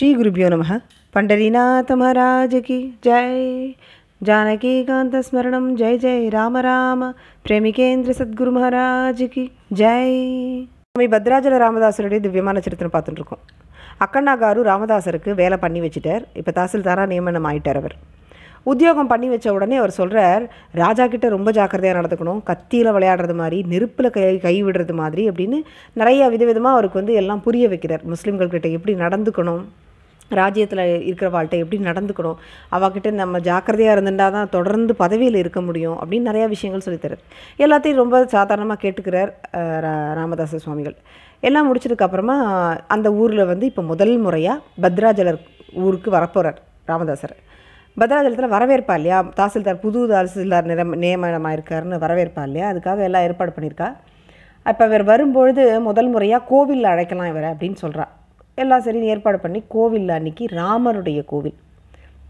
ஸ்ரீ குருபியோ நம பண்டரிநாத மகாராஜகி ஜெய் ஜானகிகாந்த ஸ்மரணம் ஜெய் ஜெய் ராம ராம பிரேமிகேந்திர சத்குரு மகாராஜகி ஜெய் சுவாமி பத்ராஜல ராமதாசருடைய திவ்யமான சரித்திரம் பார்த்துட்டு இருக்கோம் அக்கண்ணா காரு ராமதாசருக்கு வேலை பண்ணி வச்சுட்டார் இப்போ தாசில்தாராக நியமனம் ஆயிட்டார் அவர் உத்தியோகம் பண்ணி வச்ச உடனே அவர் சொல்கிறார் ராஜா கிட்டே ரொம்ப ஜாக்கிரதையாக நடந்துக்கணும் கத்தியில் விளையாடுறது மாதிரி நெருப்பில் கை கை விடுறது மாதிரி அப்படின்னு நிறையா விதவிதமாக அவருக்கு வந்து எல்லாம் புரிய வைக்கிறார் முஸ்லீம்கள்கிட்ட எப்படி நடந்துக்கணும் ராஜ்யத்தில் இருக்கிற வாழ்க்கை எப்படி நடந்துக்கணும் அவகிட்ட நம்ம ஜாக்கிரதையாக இருந்துட்டா தான் தொடர்ந்து பதவியில் இருக்க முடியும் அப்படின்னு நிறையா விஷயங்கள் சொல்லித்தரார் எல்லாத்தையும் ரொம்ப சாதாரணமாக கேட்டுக்கிறார் ராமதாச சுவாமிகள் எல்லாம் முடிச்சதுக்கப்புறமா அந்த ஊரில் வந்து இப்போ முதல் முறையாக பத்ராஜலர் ஊருக்கு வரப்போகிறார் ராமதாசர் பத்ராஜலத்தில் வரவேற்பா இல்லையா தாசில்தார் புது தாசில்தார் நிரம் நியமனமாக இருக்காருன்னு வரவேற்பா இல்லையா அதுக்காக எல்லாம் ஏற்பாடு பண்ணியிருக்கா இப்போ இவர் வரும்பொழுது முதல் முறையாக கோவிலில் அழைக்கலாம் இவரை அப்படின்னு சொல்கிறார் எல்லாம் சரி ஏற்பாடு பண்ணி கோவிலில் அன்றைக்கி ராமருடைய கோவில்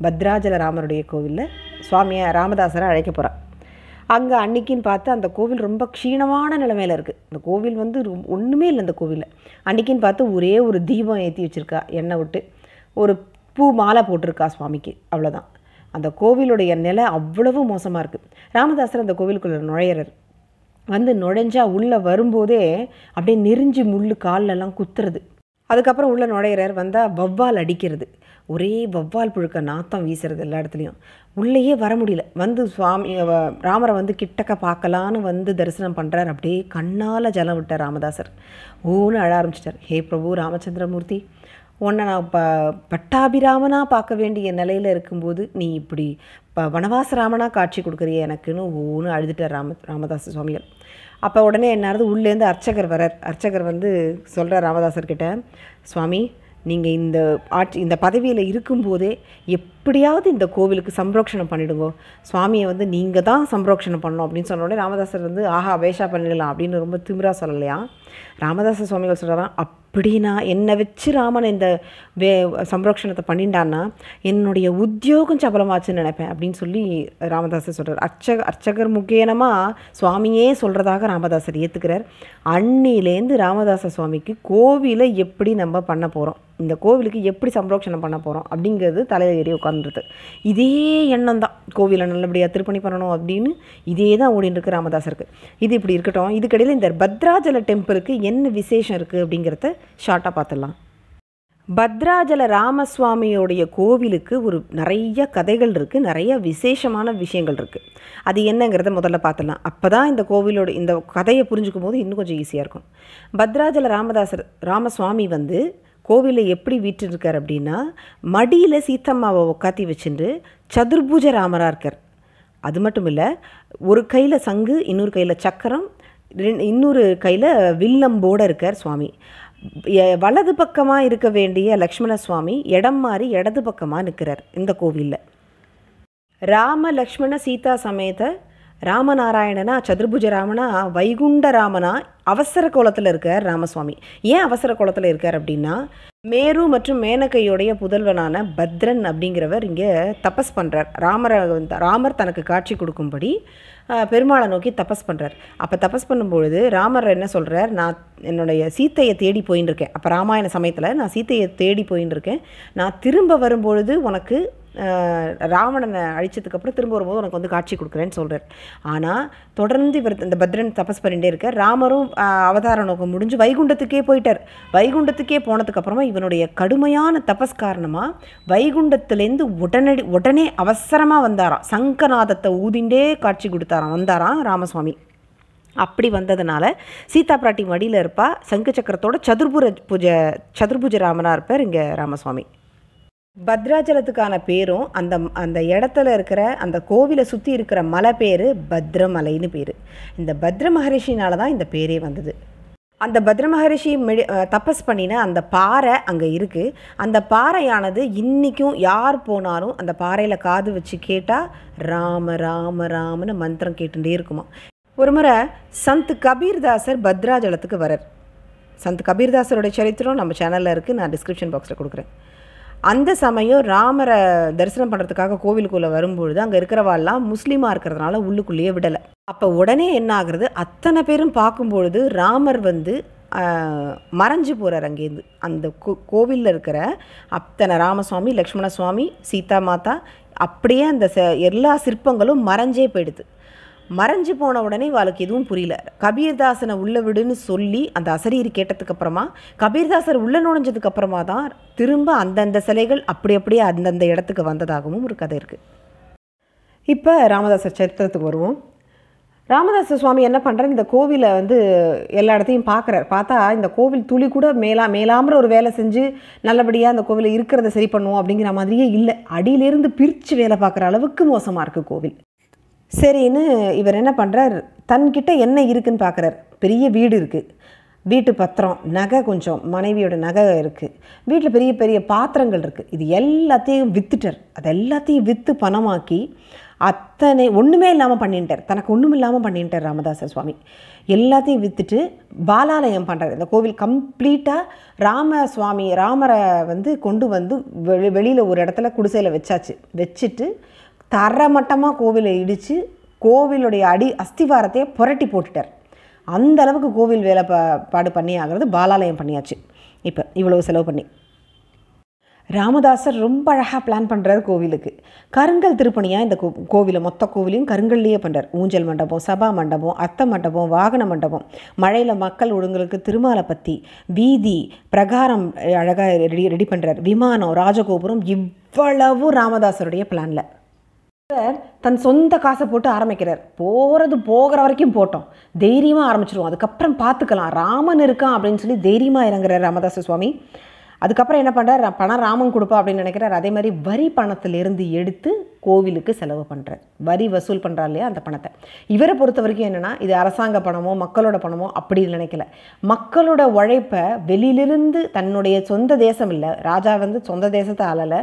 பத்ராஜல ராமருடைய கோவிலில் சுவாமியை ராமதாசரை அழைக்க போகிறான் அங்கே அன்னைக்குன்னு பார்த்து அந்த கோவில் ரொம்ப க்ஷீணமான நிலைமையில் இருக்குது இந்த கோவில் வந்து ஒன்றுமே இல்லை அந்த கோவிலில் அன்றைக்கின்னு பார்த்து ஒரே ஒரு தீபம் ஏற்றி வச்சுருக்கா எண்ணெய் விட்டு ஒரு பூ மாலை போட்டிருக்கா சுவாமிக்கு அவ்வளோதான் அந்த கோவிலுடைய நிலை அவ்வளவு மோசமாக இருக்குது ராமதாசர் அந்த கோவிலுக்குள்ளே நுழையிறார் வந்து நுழைஞ்சா உள்ளே வரும்போதே அப்படியே நெறிஞ்சு முள் காலிலெல்லாம் குத்துறது அதுக்கப்புறம் உள்ளே நுழையிறார் வந்தால் வவ்வால் அடிக்கிறது ஒரே வவ்வால் புழுக்க நாத்தம் வீசுறது எல்லா இடத்துலையும் உள்ளேயே வர முடியல வந்து சுவாமி ராமரை வந்து கிட்டக்க பார்க்கலான்னு வந்து தரிசனம் பண்ணுறார் அப்படியே கண்ணால் ஜலம் விட்டார் ராமதாசர் ஊன்னு அழ ஆரம்பிச்சிட்டார் ஹே பிரபு ராமச்சந்திரமூர்த்தி உன்னை நான் ப பட்டாபிராமனாக பார்க்க வேண்டிய நிலையில் இருக்கும்போது நீ இப்படி ப வனவாச ராமனாக காட்சி கொடுக்குறிய எனக்குன்னு ஊன்னு அழுதுட்டார் ராம ராமதாச சுவாமிகள் அப்போ உடனே என்னது உள்ளேருந்து அர்ச்சகர் வரார் அர்ச்சகர் வந்து சொல்கிறார் ராமதாசர்கிட்ட சுவாமி நீங்கள் இந்த ஆட்சி இந்த பதவியில் இருக்கும்போதே எப்படியாவது இந்த கோவிலுக்கு சம்ரோக்ஷணம் பண்ணிவிடுங்கோ சுவாமியை வந்து நீங்கள் தான் சம்ரோக்ஷணம் பண்ணணும் அப்படின்னு உடனே ராமதாசர் வந்து ஆஹா வேஷா பண்ணிடலாம் அப்படின்னு ரொம்ப திமிராக சொல்லலையா ராமதாச சுவாமிகள் சொல்கிறாராம் அப் அப்படின்னா என்னை வச்சு ராமன் இந்த வே சம்ரோஷணத்தை பண்ணிட்டான்னா என்னுடைய உத்தியோகம் சபலமாச்சுன்னு நினைப்பேன் அப்படின்னு சொல்லி ராமதாசர் சொல்கிறார் அர்ச்சக அர்ச்சகர் முகேனமாக சுவாமியே சொல்கிறதாக ராமதாசர் ஏற்றுக்கிறார் அன்னிலேருந்து ராமதாச சுவாமிக்கு கோவிலை எப்படி நம்ம பண்ண போகிறோம் இந்த கோவிலுக்கு எப்படி சம்ரோக்ஷணம் பண்ண போகிறோம் அப்படிங்கிறது தலையில் ஏறி உட்கார்ந்துருது இதே எண்ணம் தான் கோவிலை நல்லபடியாக திருப்பணி பண்ணணும் அப்படின்னு இதே தான் ஓடின்னு இருக்கு ராமதாசருக்கு இது இப்படி இருக்கட்டும் இதுக்கடையில் இந்த பத்ராஜல டெம்பிளுக்கு என்ன விசேஷம் இருக்குது அப்படிங்கிறத ஷார்ட்டாக பார்த்துடலாம் பத்ராஜல ராமசுவாமியோடைய கோவிலுக்கு ஒரு நிறைய கதைகள் இருக்குது நிறைய விசேஷமான விஷயங்கள் இருக்குது அது என்னங்கிறத முதல்ல பார்த்துடலாம் அப்போ தான் இந்த கோவிலோட இந்த கதையை புரிஞ்சுக்கும் போது இன்னும் கொஞ்சம் ஈஸியாக இருக்கும் பத்ராஜல ராமதாசர் ராமசுவாமி வந்து கோவிலில் எப்படி வீட்டிருக்கார் அப்படின்னா மடியில் சீத்தம்மாவை உக்காத்தி வச்சுட்டு சதுர்பூஜ ராமராக இருக்கார் அது மட்டும் இல்லை ஒரு கையில் சங்கு இன்னொரு கையில் சக்கரம் இன்னொரு கையில் வில்லம்போடு இருக்கார் சுவாமி வலது பக்கமாக இருக்க வேண்டிய லக்ஷ்மண சுவாமி இடம் மாறி இடது பக்கமாக நிற்கிறார் இந்த கோவிலில் ராம லக்ஷ்மண சீதா சமேத ராமநாராயணனா சதுர்புஜ ராமனா வைகுண்ட ராமனா அவசர கோலத்தில் இருக்கார் ராமசுவாமி ஏன் அவசர கோலத்தில் இருக்கார் அப்படின்னா மேரு மற்றும் மேனகையுடைய புதல்வனான பத்ரன் அப்படிங்கிறவர் இங்கே தபஸ் பண்ணுறார் ராமரை ராமர் தனக்கு காட்சி கொடுக்கும்படி பெருமாளை நோக்கி தபஸ் பண்ணுறார் அப்போ தபஸ் பண்ணும்பொழுது ராமர் என்ன சொல்கிறார் நான் என்னுடைய சீத்தையை தேடி போயின்னு இருக்கேன் அப்போ ராமாயண சமயத்தில் நான் சீத்தையை தேடி போயின்னு இருக்கேன் நான் திரும்ப வரும்பொழுது உனக்கு ராவணனை அழிச்சதுக்கப்புறம் திரும்ப வரும்போது உனக்கு வந்து காட்சி கொடுக்குறேன்னு சொல்கிறார் ஆனால் தொடர்ந்து இவர் இந்த பத்ரன் தபஸ் பண்ணிகிட்டே இருக்கார் ராமரும் அவதார நோக்கம் முடிஞ்சு வைகுண்டத்துக்கே போயிட்டார் வைகுண்டத்துக்கே போனதுக்கப்புறமா இவனுடைய கடுமையான தபஸ் காரணமாக வைகுண்டத்துலேருந்து உடனடி உடனே அவசரமாக வந்தாராம் சங்கநாதத்தை ஊதிண்டே காட்சி கொடுத்தாராம் வந்தாராம் ராமசுவாமி அப்படி வந்ததுனால சீதா பிராட்டி மடியில் இருப்பா சங்கு சக்கரத்தோட சதுர்புர பூஜை சதுர்புஜ ராமனாக இருப்பார் இங்கே ராமசுவாமி பத்ராச்சலத்துக்கான பேரும் அந்த அந்த இடத்துல இருக்கிற அந்த கோவிலை சுற்றி இருக்கிற மலை பேர் பத்ரமலைன்னு பேர் இந்த பத்ர மகரிஷினால தான் இந்த பேரே வந்தது அந்த பத்ர மகரிஷி மெடி தபஸ் பண்ணின அந்த பாறை அங்கே இருக்குது அந்த பாறையானது இன்றைக்கும் யார் போனாலும் அந்த பாறையில் காது வச்சு கேட்டால் ராம ராம ராமனு மந்திரம் கேட்டுட்டே இருக்குமா ஒரு முறை சந்த் கபீர்தாசர் பத்ராஜலத்துக்கு வரார் சந்த் கபீர்தாசருடைய சரித்திரம் நம்ம சேனலில் இருக்குது நான் டிஸ்கிரிப்ஷன் பாக்ஸில் கொடுக்குறேன் அந்த சமயம் ராமரை தரிசனம் பண்ணுறதுக்காக கோவிலுக்குள்ளே வரும்பொழுது அங்கே இருக்கிறவாள்லாம் முஸ்லீமாக இருக்கிறதுனால உள்ளுக்குள்ளேயே விடலை அப்போ உடனே என்ன ஆகுறது அத்தனை பேரும் பார்க்கும்பொழுது ராமர் வந்து மறைஞ்சு போகிறார் அங்கேருந்து அந்த கோ கோவிலில் இருக்கிற அத்தனை ராமசுவாமி லக்ஷ்மண சுவாமி சீதா மாதா அப்படியே அந்த எல்லா சிற்பங்களும் மறைஞ்சே போயிடுது மறைஞ்சு போன உடனே இவாளுக்கு எதுவும் புரியல கபீர்தாசனை உள்ள விடுன்னு சொல்லி அந்த அசரீர் கேட்டதுக்கு அப்புறமா கபீர்தாசர் உள்ள நுழைஞ்சதுக்கு அப்புறமா தான் திரும்ப அந்தந்த சிலைகள் அப்படி அப்படியே அந்தந்த இடத்துக்கு வந்ததாகவும் ஒரு கதை இருக்குது இப்போ ராமதாசர் சரித்திரத்துக்கு வருவோம் ராமதாச சுவாமி என்ன பண்ணுறாரு இந்த கோவிலை வந்து எல்லா இடத்தையும் பார்க்குறாரு பார்த்தா இந்த கோவில் துளி கூட மேலா மேலாமற ஒரு வேலை செஞ்சு நல்லபடியாக அந்த கோவிலை இருக்கிறத சரி பண்ணுவோம் அப்படிங்கிற மாதிரியே இல்லை அடியிலேருந்து பிரித்து வேலை பார்க்குற அளவுக்கு மோசமாக இருக்குது கோவில் சரின்னு இவர் என்ன பண்ணுறார் தன்கிட்ட என்ன இருக்குதுன்னு பார்க்குறார் பெரிய வீடு இருக்குது வீட்டு பத்திரம் நகை கொஞ்சம் மனைவியோட நகை இருக்குது வீட்டில் பெரிய பெரிய பாத்திரங்கள் இருக்குது இது எல்லாத்தையும் விற்றுட்டார் அது எல்லாத்தையும் விற்று பணமாக்கி அத்தனை ஒன்றுமே இல்லாமல் பண்ணிட்டார் தனக்கு ஒன்றும் இல்லாமல் பண்ணிட்டார் ராமதாசர் சுவாமி எல்லாத்தையும் விற்றுட்டு பாலாலயம் பண்ணுறாரு இந்த கோவில் கம்ப்ளீட்டாக ராம சுவாமி ராமரை வந்து கொண்டு வந்து வெளி வெளியில் ஒரு இடத்துல குடிசையில் வச்சாச்சு வச்சுட்டு தரமட்டமாக கோவிலை இடித்து கோவிலுடைய அடி அஸ்திவாரத்தையே புரட்டி போட்டுட்டார் அந்த அளவுக்கு கோவில் வேலை பா பாடு பண்ணி ஆகிறது பாலாலயம் பண்ணியாச்சு இப்போ இவ்வளவு செலவு பண்ணி ராமதாசர் ரொம்ப அழகாக பிளான் பண்ணுறாரு கோவிலுக்கு கருங்கல் திருப்பணியாக இந்த கோ கோவிலை மொத்த கோவிலையும் கருங்கல்லையே பண்ணுறார் ஊஞ்சல் மண்டபம் சபா மண்டபம் அத்த மண்டபம் வாகன மண்டபம் மழையில் மக்கள் ஒழுங்குகளுக்கு திருமாலை பற்றி வீதி பிரகாரம் அழகாக ரெடி ரெடி பண்ணுறார் விமானம் ராஜகோபுரம் இவ்வளவு ராமதாசருடைய பிளானில் இவர் தன் சொந்த காசை போட்டு ஆரம்பிக்கிறார் போகிறது போகிற வரைக்கும் போட்டோம் தைரியமாக ஆரம்பிச்சிருவோம் அதுக்கப்புறம் பார்த்துக்கலாம் ராமன் இருக்கான் அப்படின்னு சொல்லி தைரியமாக இறங்குறார் ராமதாஸ் சுவாமி அதுக்கப்புறம் என்ன பண்ணுறார் பணம் ராமன் கொடுப்பா அப்படின்னு நினைக்கிறார் அதே மாதிரி வரி பணத்திலிருந்து எடுத்து கோவிலுக்கு செலவு பண்ணுறார் வரி வசூல் பண்ணுறா இல்லையா அந்த பணத்தை இவரை பொறுத்த வரைக்கும் என்னென்னா இது அரசாங்க பணமோ மக்களோட பணமோ அப்படி நினைக்கல மக்களோட உழைப்பை வெளியிலிருந்து தன்னுடைய சொந்த தேசம் இல்லை ராஜா வந்து சொந்த தேசத்தை ஆளலை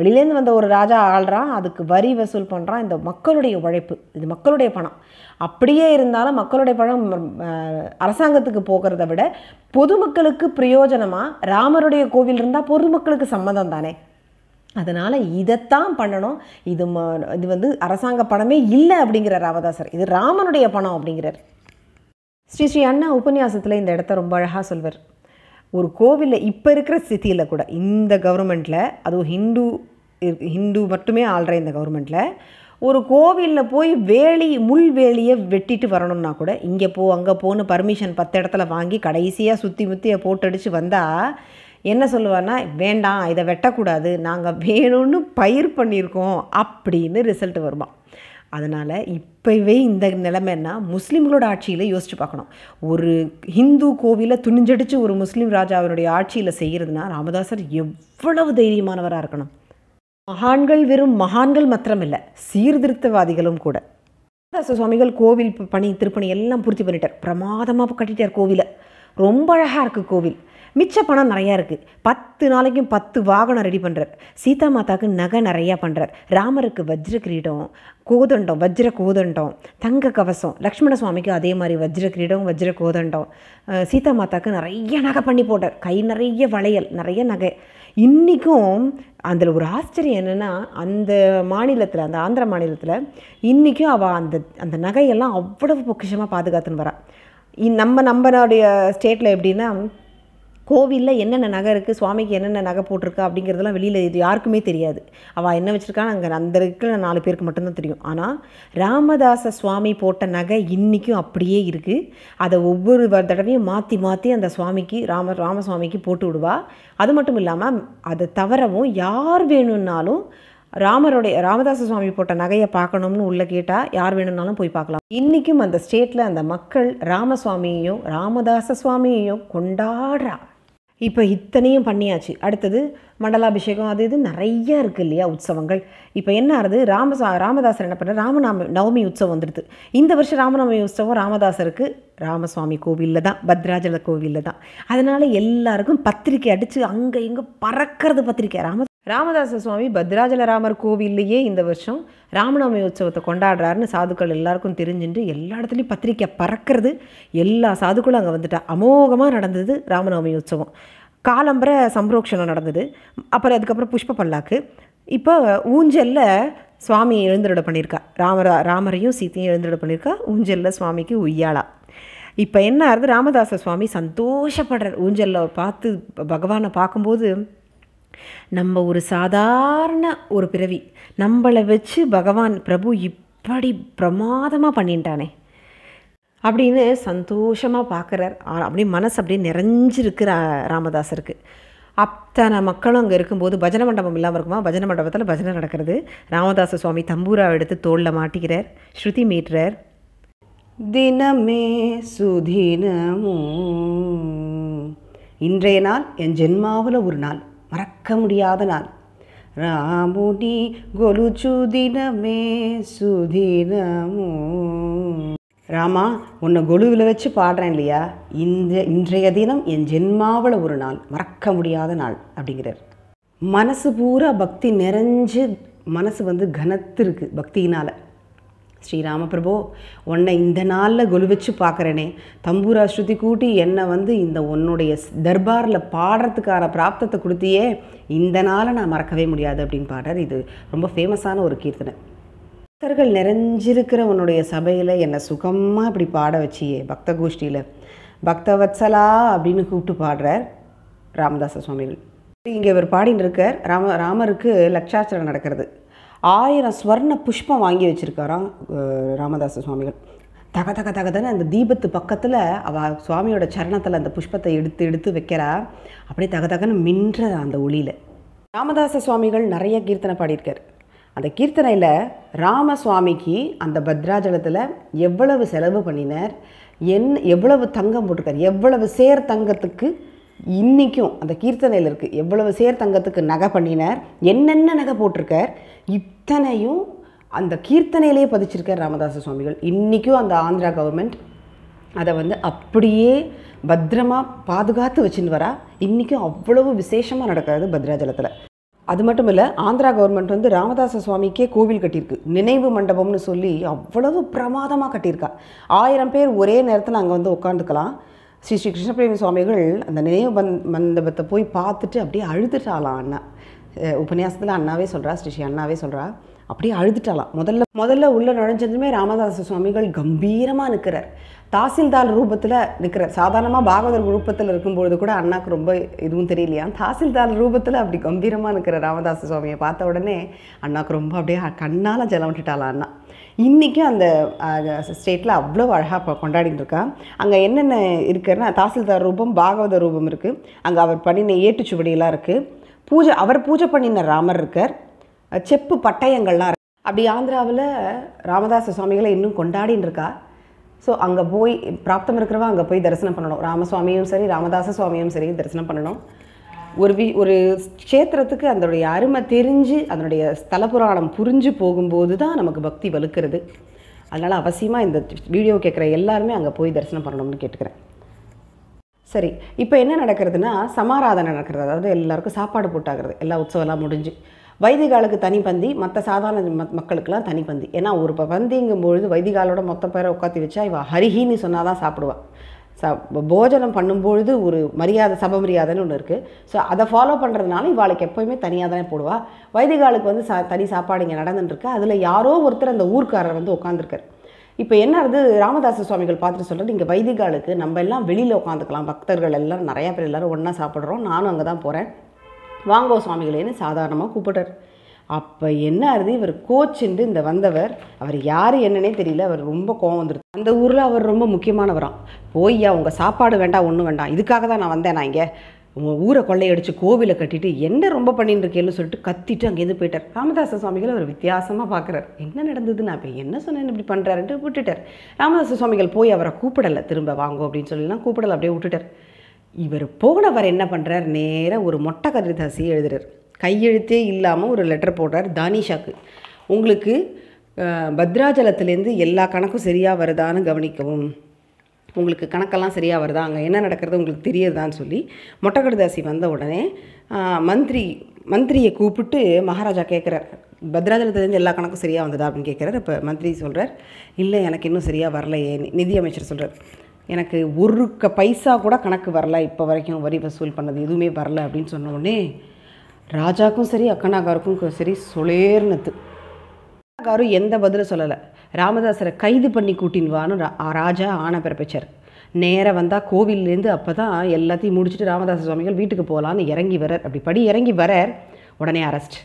வெளியிலேருந்து வந்த ஒரு ராஜா ஆள்றான் அதுக்கு வரி வசூல் பண்ணுறான் இந்த மக்களுடைய உழைப்பு இது மக்களுடைய பணம் அப்படியே இருந்தாலும் மக்களுடைய பழம் அரசாங்கத்துக்கு போகிறத விட பொதுமக்களுக்கு பிரயோஜனமாக ராமருடைய கோவில் இருந்தால் பொதுமக்களுக்கு சம்மதம் தானே அதனால் இதைத்தான் பண்ணணும் இது இது வந்து அரசாங்க பணமே இல்லை அப்படிங்கிற ராமதாசர் இது ராமனுடைய பணம் அப்படிங்கிறார் ஸ்ரீ ஸ்ரீ அண்ணா உபன்யாசத்தில் இந்த இடத்த ரொம்ப அழகாக சொல்வர் ஒரு கோவிலில் இப்போ இருக்கிற ஸ்தித்தியில் கூட இந்த கவர்மெண்ட்டில் அதுவும் ஹிந்து ஹிந்து மட்டுமே ஆள்ற இந்த கவர்மெண்ட்டில் ஒரு கோவிலில் போய் வேலி முள் வேலியை வெட்டிட்டு வரணும்னா கூட இங்கே போ அங்கே போன்னு பர்மிஷன் பத்து இடத்துல வாங்கி கடைசியாக சுற்றி முத்தியை போட்டடிச்சு வந்தால் என்ன சொல்லுவான்னா வேண்டாம் இதை வெட்டக்கூடாது நாங்கள் வேணும்னு பயிர் பண்ணியிருக்கோம் அப்படின்னு ரிசல்ட் வருமா அதனால் இப்போவே இந்த நிலைமைன்னா முஸ்லீம்களோட ஆட்சியில் யோசித்து பார்க்கணும் ஒரு ஹிந்து கோவிலை துணிஞ்சடித்து ஒரு முஸ்லீம் ராஜாவினுடைய ஆட்சியில் செய்கிறதுனா ராமதாசர் எவ்வளவு தைரியமானவராக இருக்கணும் மகான்கள் வெறும் மகான்கள் மாத்திரமில்லை சீர்திருத்தவாதிகளும் கூட ராமதாச சுவாமிகள் கோவில் பணி திருப்பணி எல்லாம் பூர்த்தி பண்ணிட்டார் பிரமாதமாக கட்டிட்டார் கோவிலை ரொம்ப அழகாக இருக்குது கோவில் மிச்ச பணம் நிறையா இருக்குது பத்து நாளைக்கும் பத்து வாகனம் ரெடி பண்ணுறார் சீதா மாதாவுக்கு நகை நிறையா பண்ணுறார் ராமருக்கு வஜ்ர கிரீடம் கோதண்டம் வஜ்ர கோதண்டம் தங்க கவசம் லக்ஷ்மண சுவாமிக்கு அதே மாதிரி வஜ்ர கிரீடம் வஜ்ர கோதண்டம் சீதா மாதாவுக்கு நிறைய நகை பண்ணி போட்டார் கை நிறைய வளையல் நிறைய நகை இன்றைக்கும் அதில் ஒரு ஆச்சரியம் என்னென்னா அந்த மாநிலத்தில் அந்த ஆந்திர மாநிலத்தில் இன்றைக்கும் அவள் அந்த அந்த நகையெல்லாம் அவ்வளவு பொக்கிஷமாக பாதுகாத்துன்னு வரான் நம்ம நம்மளுடைய ஸ்டேட்டில் எப்படின்னா கோவிலில் என்னென்ன நகை இருக்குது சுவாமிக்கு என்னென்ன நகை போட்டிருக்கா அப்படிங்கிறதுலாம் வெளியில் இது யாருக்குமே தெரியாது அவள் என்ன வச்சுருக்கான்னு அங்கே அந்த இருக்கிற நாலு பேருக்கு மட்டும்தான் தெரியும் ஆனால் ராமதாச சுவாமி போட்ட நகை இன்றைக்கும் அப்படியே இருக்குது அதை ஒவ்வொரு தடவையும் மாற்றி மாற்றி அந்த சுவாமிக்கு ராம ராமசுவாமிக்கு போட்டு விடுவா அது மட்டும் இல்லாமல் அதை தவறவும் யார் வேணும்னாலும் ராமருடைய ராமதாச சுவாமி போட்ட நகையை பார்க்கணும்னு உள்ளே கேட்டால் யார் வேணும்னாலும் போய் பார்க்கலாம் இன்றைக்கும் அந்த ஸ்டேட்டில் அந்த மக்கள் ராமசுவாமியையும் ராமதாச சுவாமியையும் கொண்டாடுறா இப்போ இத்தனையும் பண்ணியாச்சு அடுத்தது மண்டலாபிஷேகம் அது இது நிறைய இருக்குது இல்லையா உற்சவங்கள் இப்போ என்ன ஆகுது ராமசா ராமதாசர் என்ன பண்ணார் ராமநாம நவமி உற்சவம் வந்துடுது இந்த வருஷம் ராமநவமி உற்சவம் ராமதாசருக்கு ராமசுவாமி கோவிலில் தான் பத்ராஜல கோவிலில் தான் அதனால் எல்லாருக்கும் பத்திரிக்கை அடித்து அங்கே இங்கே பறக்கிறது பத்திரிக்கை ராம ராமதாச சுவாமி பத்ராஜலராமர் கோவில்லையே இந்த வருஷம் ராமநவமி உற்சவத்தை கொண்டாடுறாருன்னு சாதுக்கள் எல்லாருக்கும் தெரிஞ்சுட்டு எல்லா இடத்துலையும் பத்திரிக்கை பறக்கிறது எல்லா சாதுக்களும் அங்கே வந்துட்டா அமோகமாக நடந்தது ராமநவமி உற்சவம் காலம்பர சம்பரோக்ஷணம் நடந்தது அப்புறம் அதுக்கப்புறம் புஷ்ப பல்லாக்கு இப்போ ஊஞ்சலில் சுவாமி எழுந்திரட பண்ணியிருக்கா ராமரா ராமரையும் சீத்தையும் எழுந்திரட பண்ணியிருக்கா ஊஞ்சலில் சுவாமிக்கு உய்யாளா இப்போ என்ன ஆகுது ராமதாச சுவாமி சந்தோஷப்படுறார் ஊஞ்சலில் பார்த்து பகவானை பார்க்கும்போது நம்ம ஒரு சாதாரண ஒரு பிறவி நம்மளை வச்சு பகவான் பிரபு இப்படி பிரமாதமாக பண்ணிட்டானே அப்படின்னு சந்தோஷமாக பார்க்குறார் அப்படியே மனசு அப்படியே நிறைஞ்சிருக்கு ராமதாசருக்கு அத்தனை மக்களும் அங்கே இருக்கும்போது பஜன மண்டபம் இல்லாமல் இருக்குமா பஜன மண்டபத்தில் பஜனை நடக்கிறது ராமதாச சுவாமி தம்பூரா எடுத்து தோளில் மாட்டிக்கிறார் ஸ்ருதி மீட்டுறார் தினமே சுதினமும் இன்றைய நாள் என் ஜென்மாவில் ஒரு நாள் மறக்க முடியாத நாள் ராமுனி கொலு சுதினமே சுதினமோ ராமா உன்னை கொலுவில் வச்சு பாடுறேன் இல்லையா இந்த இன்றைய தினம் என் ஜென்மாவில் ஒரு நாள் மறக்க முடியாத நாள் அப்படிங்கிறார் மனசு பூரா பக்தி நிறைஞ்சு மனசு வந்து கனத்து இருக்குது பக்தியினால் ஸ்ரீராமபிரபோ உன்னை இந்த நாளில் கொலு வச்சு பார்க்குறேனே தம்பூரா ஸ்ருதி கூட்டி என்னை வந்து இந்த உன்னுடைய தர்பாரில் பாடுறதுக்கான பிராப்தத்தை கொடுத்தியே இந்த நாளை நான் மறக்கவே முடியாது அப்படின்னு பாடுறார் இது ரொம்ப ஃபேமஸான ஒரு கீர்த்தனை பக்தர்கள் நிறைஞ்சிருக்கிற உன்னுடைய சபையில் என்னை சுகமாக இப்படி பாட வச்சியே பக்த கோஷ்டியில் பக்தவத்சலா அப்படின்னு கூப்பிட்டு பாடுறார் ராமதாச சுவாமிகள் இங்கே இவர் பாடின்னு இருக்கார் ராம ராமருக்கு லட்சாச்சரம் நடக்கிறது ஆயிரம் ஸ்வர்ண புஷ்பம் வாங்கி வச்சுருக்காராம் ராமதாச சுவாமிகள் தக தக தகதன்னு அந்த தீபத்து பக்கத்தில் அவ சுவாமியோட சரணத்தில் அந்த புஷ்பத்தை எடுத்து எடுத்து வைக்கிறா அப்படியே தக தகன்னு மின்ற அந்த ஒளியில் ராமதாச சுவாமிகள் நிறைய கீர்த்தனை பாடியிருக்கார் அந்த கீர்த்தனையில் ராமசுவாமிக்கு அந்த பத்ராஜலத்தில் எவ்வளவு செலவு பண்ணினார் என் எவ்வளவு தங்கம் போட்டிருக்கார் எவ்வளவு சேர் தங்கத்துக்கு இன்றைக்கும் அந்த கீர்த்தனையில் இருக்குது எவ்வளவு சேர் தங்கத்துக்கு நகை பண்ணினார் என்னென்ன நகை போட்டிருக்கார் இத்தனையும் அந்த கீர்த்தனையிலே பதிச்சிருக்கார் ராமதாச சுவாமிகள் இன்றைக்கும் அந்த ஆந்திரா கவர்மெண்ட் அதை வந்து அப்படியே பத்திரமாக பாதுகாத்து வச்சுன்னு வரா இன்றைக்கும் அவ்வளவு விசேஷமாக நடக்கிறது பத்ராஜலத்தில் அது மட்டும் இல்லை ஆந்திரா கவர்மெண்ட் வந்து ராமதாச சுவாமிக்கே கோவில் கட்டியிருக்கு நினைவு மண்டபம்னு சொல்லி அவ்வளவு பிரமாதமாக கட்டியிருக்கா ஆயிரம் பேர் ஒரே நேரத்தில் அங்கே வந்து உட்காந்துக்கலாம் ஸ்ரீ ஸ்ரீ கிருஷ்ணபிரேமி சுவாமிகள் அந்த நினைவு மண்டபத்தை போய் பார்த்துட்டு அப்படியே அழுதுட்டாளா அண்ணா உபன்யாசத்தில் அண்ணாவே சொல்கிறா ஸ்ரீ அண்ணாவே சொல்கிறா அப்படியே அழுதுட்டாலாம் முதல்ல முதல்ல உள்ளே நுழைஞ்சதுமே ராமதாச சுவாமிகள் கம்பீரமாக நிற்கிறார் தாசில்தார் ரூபத்தில் நிற்கிறார் சாதாரணமாக பாகவதர் ரூபத்தில் இருக்கும்பொழுது கூட அண்ணாக்கு ரொம்ப இதுவும் தெரியலையா தாசில்தார் ரூபத்தில் அப்படி கம்பீரமாக நிற்கிற ராமதாச சுவாமியை பார்த்த உடனே அண்ணாக்கு ரொம்ப அப்படியே கண்ணால் ஜலம் விட்டுட்டாலாம் அண்ணா இன்றைக்கும் அந்த ஸ்டேட்டில் அவ்வளோ அழகாக இப்போ கொண்டாடிட்டுருக்கா இருக்கா அங்கே என்னென்ன இருக்குன்னா தாசில்தார் ரூபம் பாகவத ரூபம் இருக்குது அங்கே அவர் பண்ணின ஏட்டுச்சுவடியெல்லாம் இருக்குது பூஜை அவர் பூஜை பண்ணின ராமர் இருக்கார் செப்பு பட்டயங்கள்லாம் அப்படி ஆந்திராவில் ராமதாச சுவாமிகளை இன்னும் கொண்டாடின்னு இருக்கா ஸோ அங்கே போய் பிராப்தம் இருக்கிறவா அங்கே போய் தரிசனம் பண்ணணும் ராமசுவாமியும் சரி ராமதாச சுவாமியும் சரி தரிசனம் பண்ணணும் ஒரு வி ஒரு க்ஷேத்திரத்துக்கு அதனுடைய அருமை தெரிஞ்சு அதனுடைய ஸ்தல புராணம் புரிஞ்சு போகும்போது தான் நமக்கு பக்தி வலுக்கிறது அதனால் அவசியமாக இந்த வீடியோ கேட்குற எல்லாருமே அங்கே போய் தரிசனம் பண்ணணும்னு கேட்டுக்கிறேன் சரி இப்போ என்ன நடக்கிறதுனா சமாராதனை நடக்கிறது அதாவது எல்லாருக்கும் சாப்பாடு போட்டாகிறது எல்லா உற்சவம்லாம் முடிஞ்சு வைதிகாலுக்கு தனி பந்தி மற்ற சாதாரண மக்களுக்கெல்லாம் தனி பந்தி ஏன்னா ஒரு இப்போ பந்திங்கும் பொழுது வைதிகாலோட மொத்த பேரை உட்காத்தி வச்சா இவள் ஹரிஹின்னு சொன்னால் தான் சாப்பிடுவாள் ச போஜனம் பண்ணும்பொழுது ஒரு மரியாதை சப மரியாதைன்னு ஒன்று இருக்குது ஸோ அதை ஃபாலோ பண்ணுறதுனால இவாளுக்கு எப்போயுமே தனியாக தானே போடுவாள் வைதிகாலுக்கு வந்து சா தனி சாப்பாடு இங்கே நடந்துட்டுருக்கு அதில் யாரோ ஒருத்தர் அந்த ஊர்க்காரர் வந்து உட்காந்துருக்கார் இப்போ என்ன அது ராமதாச சுவாமிகள் பார்த்துட்டு சொல்கிறது இங்கே வைதிகாலுக்கு நம்ம எல்லாம் வெளியில் உட்காந்துக்கலாம் பக்தர்கள் எல்லாம் நிறையா பேர் எல்லோரும் ஒன்றா சாப்பிட்றோம் நானும் அங்கே தான் போகிறேன் வாங்கோ சுவாமிகளேன்னு சாதாரணமாக கூப்பிட்டார் அப்போ என்ன இருந்து இவர் கோச்சுண்டு இந்த வந்தவர் அவர் யார் என்னன்னே தெரியல அவர் ரொம்ப கோவம் வந்துருக்கு அந்த ஊரில் அவர் ரொம்ப முக்கியமானவரான் போய்யா உங்கள் சாப்பாடு வேண்டாம் ஒன்றும் வேண்டாம் இதுக்காக தான் நான் வந்தேன் நான் இங்கே ஊரை கொள்ளையடிச்சு கோவிலை கட்டிட்டு என்ன ரொம்ப பண்ணிட்டு சொல்லிட்டு கத்திட்டு அங்கேருந்து போயிட்டார் ராமதாச சுவாமிகள் அவர் வித்தியாசமாக பார்க்குறாரு என்ன நடந்ததுன்னு நான் இப்போ என்ன சொன்னேன் இப்படி பண்ணுறாருன்ட்டு விட்டுட்டார் ராமதாச சுவாமிகள் போய் அவரை கூப்பிடலை திரும்ப வாங்கோ அப்படின்னு சொல்லிலாம் கூப்பிடலை அப்படியே விட்டுட்டார் இவர் போனவர் என்ன பண்ணுறார் நேராக ஒரு மொட்டை கதிரிதாசியை எழுதுறார் கையெழுத்தே இல்லாமல் ஒரு லெட்டர் போடுறார் தானிஷாக்கு உங்களுக்கு பத்ராஜலத்துலேருந்து எல்லா கணக்கும் சரியாக வருதான்னு கவனிக்கவும் உங்களுக்கு கணக்கெல்லாம் சரியாக வருதா அங்கே என்ன நடக்கிறது உங்களுக்கு தெரியுதான்னு சொல்லி மொட்டக்கடுதாசி வந்த உடனே மந்திரி மந்திரியை கூப்பிட்டு மகாராஜா கேட்குறார் பத்ராஜலத்துலேருந்து எல்லா கணக்கும் சரியாக வந்ததா அப்படின்னு கேட்குறாரு இப்போ மந்திரி சொல்கிறார் இல்லை எனக்கு இன்னும் சரியாக வரலையே நிதியமைச்சர் சொல்கிறார் எனக்கு ஒரு க பைசா கூட கணக்கு வரல இப்போ வரைக்கும் வரி வசூல் பண்ணது எதுவுமே வரல அப்படின்னு சொன்ன உடனே ராஜாக்கும் சரி அக்கனாக்காருக்கும் சரி சொலேர்னத்து காரும் எந்த பதிலும் சொல்லலை ராமதாசரை கைது பண்ணி கூட்டின்னு ராஜா ஆணை பிறப்பிச்சார் நேராக வந்தால் கோவில்லேருந்து அப்போ தான் எல்லாத்தையும் முடிச்சுட்டு ராமதாச சுவாமிகள் வீட்டுக்கு போகலான்னு இறங்கி வரார் அப்படி படி இறங்கி வரார் உடனே அரெஸ்ட்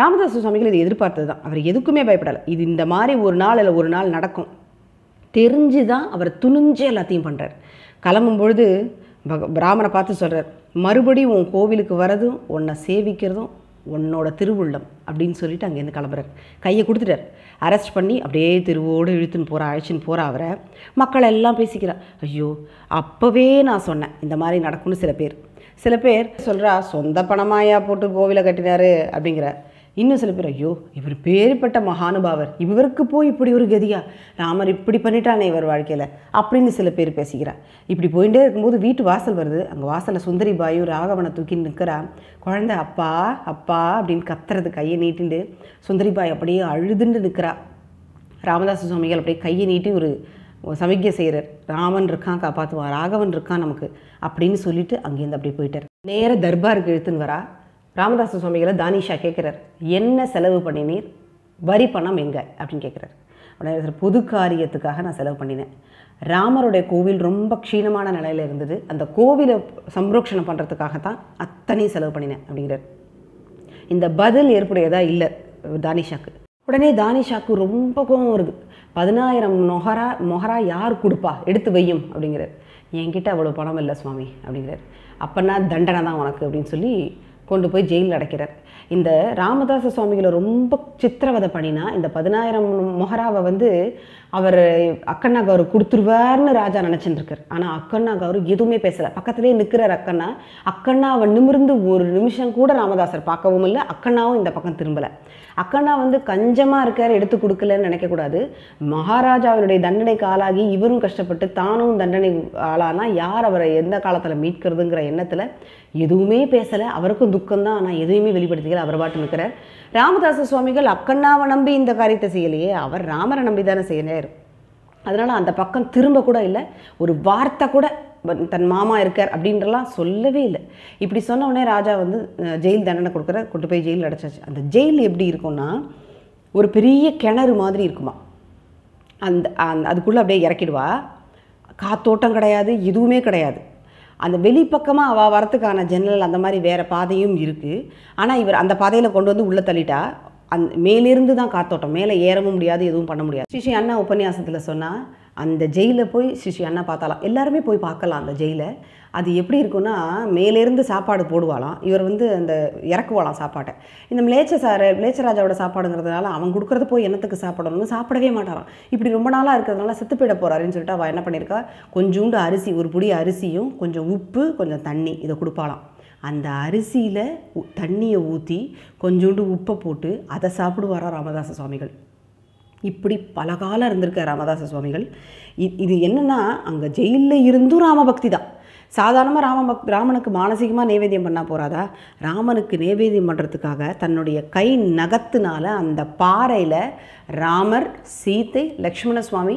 ராமதாச சுவாமிகள் இதை எதிர்பார்த்தது தான் அவர் எதுக்குமே பயப்படலை இது இந்த மாதிரி ஒரு நாள் இல்லை ஒரு நாள் நடக்கும் தெரிஞ்சு தான் அவர் துணிஞ்சு எல்லாத்தையும் பண்ணுறார் கிளம்பும் பொழுது பிராமனை பார்த்து சொல்கிறார் மறுபடியும் உன் கோவிலுக்கு வரதும் உன்னை சேவிக்கிறதும் உன்னோட திருவுள்ளம் அப்படின்னு சொல்லிட்டு அங்கேருந்து கிளம்புறார் கையை கொடுத்துட்டார் அரெஸ்ட் பண்ணி அப்படியே தெருவோடு இழுத்துன்னு போகிற அழைச்சின்னு போகிறா அவரை மக்கள் எல்லாம் பேசிக்கிறா ஐயோ அப்போவே நான் சொன்னேன் இந்த மாதிரி நடக்கும்னு சில பேர் சில பேர் சொல்கிறா சொந்த பணமாயா போட்டு கோவிலை கட்டினாரு அப்படிங்கிற இன்னும் சில பேர் ஐயோ இவர் பேருப்பட்ட மகானுபாவர் இவருக்கு போய் இப்படி ஒரு கதியா ராமர் இப்படி பண்ணிட்டானே இவர் வாழ்க்கையில் அப்படின்னு சில பேர் பேசிக்கிறார் இப்படி போயிட்டே இருக்கும்போது வீட்டு வாசல் வருது அங்கே வாசலில் சுந்தரி பாயும் ராகவனை தூக்கி நிற்கிறா குழந்த அப்பா அப்பா அப்படின்னு கத்துறது கையை நீட்டிண்டு சுந்தரி பாய் அப்படியே அழுதுண்டு நிற்கிறா ராமதாச சுவாமிகள் அப்படியே கையை நீட்டி ஒரு சமிக்கை செய்கிறார் ராமன் இருக்கான் காப்பாற்றுவான் ராகவன் இருக்கான் நமக்கு அப்படின்னு சொல்லிட்டு அங்கேருந்து அப்படியே போயிட்டார் நேராக தர்பாருக்கு எழுத்துன்னு வரா ராமதாஸ் சுவாமிகளை தானிஷா கேட்குறார் என்ன செலவு பண்ணினீர் வரி பணம் எங்கே அப்படின்னு கேட்குறாரு உடனே பொது காரியத்துக்காக நான் செலவு பண்ணினேன் ராமருடைய கோவில் ரொம்ப க்ஷீணமான நிலையில் இருந்தது அந்த கோவிலை சம்ரோக்ஷணம் பண்ணுறதுக்காக தான் அத்தனையும் செலவு பண்ணினேன் அப்படிங்கிறார் இந்த பதில் ஏற்புடையதாக இல்லை தானிஷாக்கு உடனே தானிஷாக்கு ரொம்ப கோபம் வருது பதினாயிரம் நொகரா மொஹரா யார் கொடுப்பா எடுத்து வையும் அப்படிங்கிறார் என்கிட்ட அவ்வளோ பணம் இல்லை சுவாமி அப்படிங்கிறார் அப்போனா தண்டனை தான் உனக்கு அப்படின்னு சொல்லி கொண்டு போய் ஜெயில் அடைக்கிறார் இந்த ராமதாச சுவாமிகளை ரொம்ப சித்திரவதை பண்ணினா இந்த பதினாயிரம் மொஹராவை வந்து அவர் அக்கண்ணா கவர் கொடுத்துருவார்னு ராஜா நினச்சிட்டுருக்கார் ஆனால் அக்கண்ணா கவர் எதுவுமே பேசலை பக்கத்துலேயே நிற்கிறார் அக்கண்ணா அக்கண்ணாவை நிமிர்ந்து ஒரு நிமிஷம் கூட ராமதாசர் பார்க்கவும் இல்லை அக்கண்ணாவும் இந்த பக்கம் திரும்பலை அக்கண்ணா வந்து கஞ்சமாக இருக்கார் எடுத்து கொடுக்கலன்னு நினைக்கக்கூடாது மகாராஜாவினுடைய தண்டனைக்கு ஆளாகி இவரும் கஷ்டப்பட்டு தானும் தண்டனை ஆளானா யார் அவரை எந்த காலத்தில் மீட்கிறதுங்கிற எண்ணத்தில் எதுவுமே பேசலை அவருக்கும் துக்கம் தான் ஆனால் எதுவுமே வெளிப்படுத்திக்கல அவர் பாட்டு நிற்கிறார் ராமதாச சுவாமிகள் அக்கண்ணாவை நம்பி இந்த காரியத்தை செய்யலையே அவர் ராமரை நம்பி தானே செய்யறார் அதனால் அந்த பக்கம் திரும்ப கூட இல்லை ஒரு வார்த்தை கூட தன் மாமா இருக்கார் அப்படின்றலாம் சொல்லவே இல்லை இப்படி சொன்ன உடனே ராஜா வந்து ஜெயில் தண்டனை கொடுக்குற கொண்டு போய் ஜெயில் அடைச்சாச்சு அந்த ஜெயில் எப்படி இருக்கும்னா ஒரு பெரிய கிணறு மாதிரி இருக்குமா அந்த அந்த அதுக்குள்ளே அப்படியே இறக்கிடுவா காத்தோட்டம் கிடையாது எதுவுமே கிடையாது அந்த வெளிப்பக்கமாக அவள் வரத்துக்கான ஜன்னல் அந்த மாதிரி வேறு பாதையும் இருக்குது ஆனால் இவர் அந்த பாதையில் கொண்டு வந்து உள்ளே தள்ளிட்டா அந் மேலிருந்து தான் காத்தோட்டம் மேலே ஏறவும் முடியாது எதுவும் பண்ண முடியாது ஸ்ரீ அண்ணா உபன்யாசத்தில் சொன்னால் அந்த ஜெயிலில் போய் சிஷி அண்ணா பார்த்தாலாம் எல்லாருமே போய் பார்க்கலாம் அந்த ஜெயிலை அது எப்படி இருக்குன்னா மேலேருந்து சாப்பாடு போடுவாளாம் இவர் வந்து அந்த இறக்குவாளாம் சாப்பாட்டை இந்த மிளேச்ச சார் மிளேச்சராஜாவோட சாப்பாடுங்கிறதுனால அவன் கொடுக்குறது போய் என்னத்துக்கு சாப்பிடணும்னு சாப்பிடவே மாட்டாராம் இப்படி ரொம்ப நாளாக இருக்கிறதுனால செத்து போயிட போகிறாருன்னு சொல்லிட்டு அவள் என்ன பண்ணியிருக்கா கொஞ்சோண்டு அரிசி ஒரு பொடி அரிசியும் கொஞ்சம் உப்பு கொஞ்சம் தண்ணி இதை கொடுப்பாளாம் அந்த அரிசியில் தண்ணியை ஊற்றி கொஞ்சோண்டு உப்பை போட்டு அதை சாப்பிடுவாரா ராமதாச சுவாமிகள் இப்படி பல காலம் இருந்திருக்கார் ராமதாச சுவாமிகள் இது என்னென்னா அங்கே ஜெயிலில் இருந்தும் ராமபக்தி தான் சாதாரணமாக ராம பக் ராமனுக்கு மானசீகமாக நைவேத்தியம் பண்ணால் போகிறாதா ராமனுக்கு நைவேத்தியம் பண்ணுறதுக்காக தன்னுடைய கை நகத்தினால அந்த பாறையில் ராமர் சீத்தை லக்ஷ்மண சுவாமி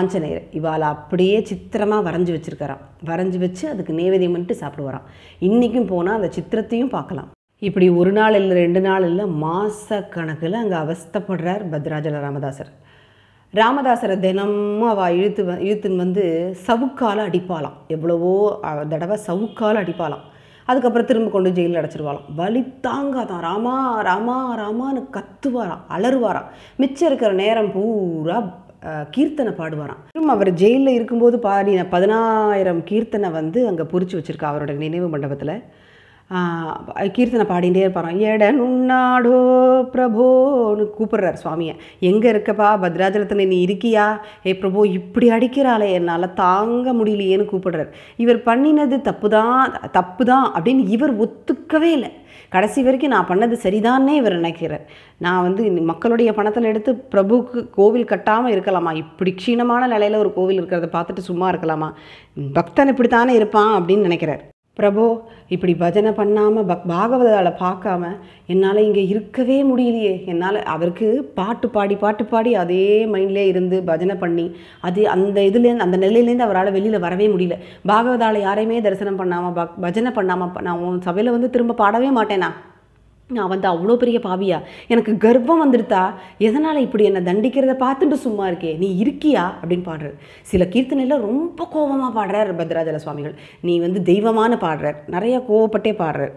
ஆஞ்சநேயர் இவால் அப்படியே சித்திரமாக வரைஞ்சி வச்சுருக்கிறான் வரைஞ்சி வச்சு அதுக்கு நைவேத்தியம் பண்ணிட்டு சாப்பிடுவாராம் இன்றைக்கும் போனால் அந்த சித்திரத்தையும் பார்க்கலாம் இப்படி ஒரு நாள் இல்லை ரெண்டு நாள் இல்லை மாத கணக்கில் அங்கே அவஸ்தப்படுறார் பத்ராஜல ராமதாசர் ராமதாசரை தினமும் அவள் இழுத்து இழுத்துன்னு வந்து சவுக்கால் அடிப்பாளாம் எவ்வளவோ தடவை சவுக்கால் அடிப்பாளாம் அதுக்கப்புறம் திரும்ப கொண்டு ஜெயிலில் அடைச்சிருவாளாம் வலி தாங்காதான் ராமா ராமா ராமான்னு கத்துவாராம் அலறுவாராம் மிச்சம் இருக்கிற நேரம் பூரா கீர்த்தனை பாடுவாராம் திரும்ப அவர் ஜெயிலில் இருக்கும்போது பாடின பதினாயிரம் கீர்த்தனை வந்து அங்கே பொறிச்சு வச்சுருக்கா அவரோட நினைவு மண்டபத்தில் கீர்த்தனை பாடிகிட்டே இருப்பாராம் எட நுண்ணாடோ பிரபோன்னு கூப்பிடுறார் சுவாமியை எங்கே இருக்கப்பா பத்ராஜலத்தில் நீ இருக்கியா ஏ பிரபோ இப்படி அடிக்கிறாளே என்னால் தாங்க முடியலையேன்னு கூப்பிடுறார் இவர் பண்ணினது தப்பு தான் தப்பு தான் அப்படின்னு இவர் ஒத்துக்கவே இல்லை கடைசி வரைக்கும் நான் பண்ணது சரிதானே இவர் நினைக்கிறார் நான் வந்து மக்களுடைய பணத்தில் எடுத்து பிரபுக்கு கோவில் கட்டாமல் இருக்கலாமா இப்படி க்ஷீணமான நிலையில் ஒரு கோவில் இருக்கிறத பார்த்துட்டு சும்மா இருக்கலாமா பக்தன் இப்படி தானே இருப்பான் அப்படின்னு நினைக்கிறார் பிரபோ இப்படி பஜனை பண்ணாமல் பக் பாகவதால் பார்க்காம என்னால் இங்கே இருக்கவே முடியலையே என்னால் அவருக்கு பாட்டு பாடி பாட்டு பாடி அதே மைண்ட்லேயே இருந்து பஜனை பண்ணி அது அந்த இதுலேருந்து அந்த நிலையிலேருந்து அவரால் வெளியில் வரவே முடியல பாகவதால் யாரையுமே தரிசனம் பண்ணாமல் பக் பஜனை பண்ணாமல் நான் உன் சபையில் வந்து திரும்ப பாடவே மாட்டேனா நான் வந்து அவ்வளோ பெரிய பாவியா எனக்கு கர்வம் வந்துடுதா எதனால் இப்படி என்னை தண்டிக்கிறத பார்த்துட்டு சும்மா இருக்கே நீ இருக்கியா அப்படின்னு பாடுறார் சில கீர்த்தனையில் ரொம்ப கோபமாக பாடுறார் பத்ராஜல சுவாமிகள் நீ வந்து தெய்வமான பாடுறார் நிறையா கோவப்பட்டே பாடுறார்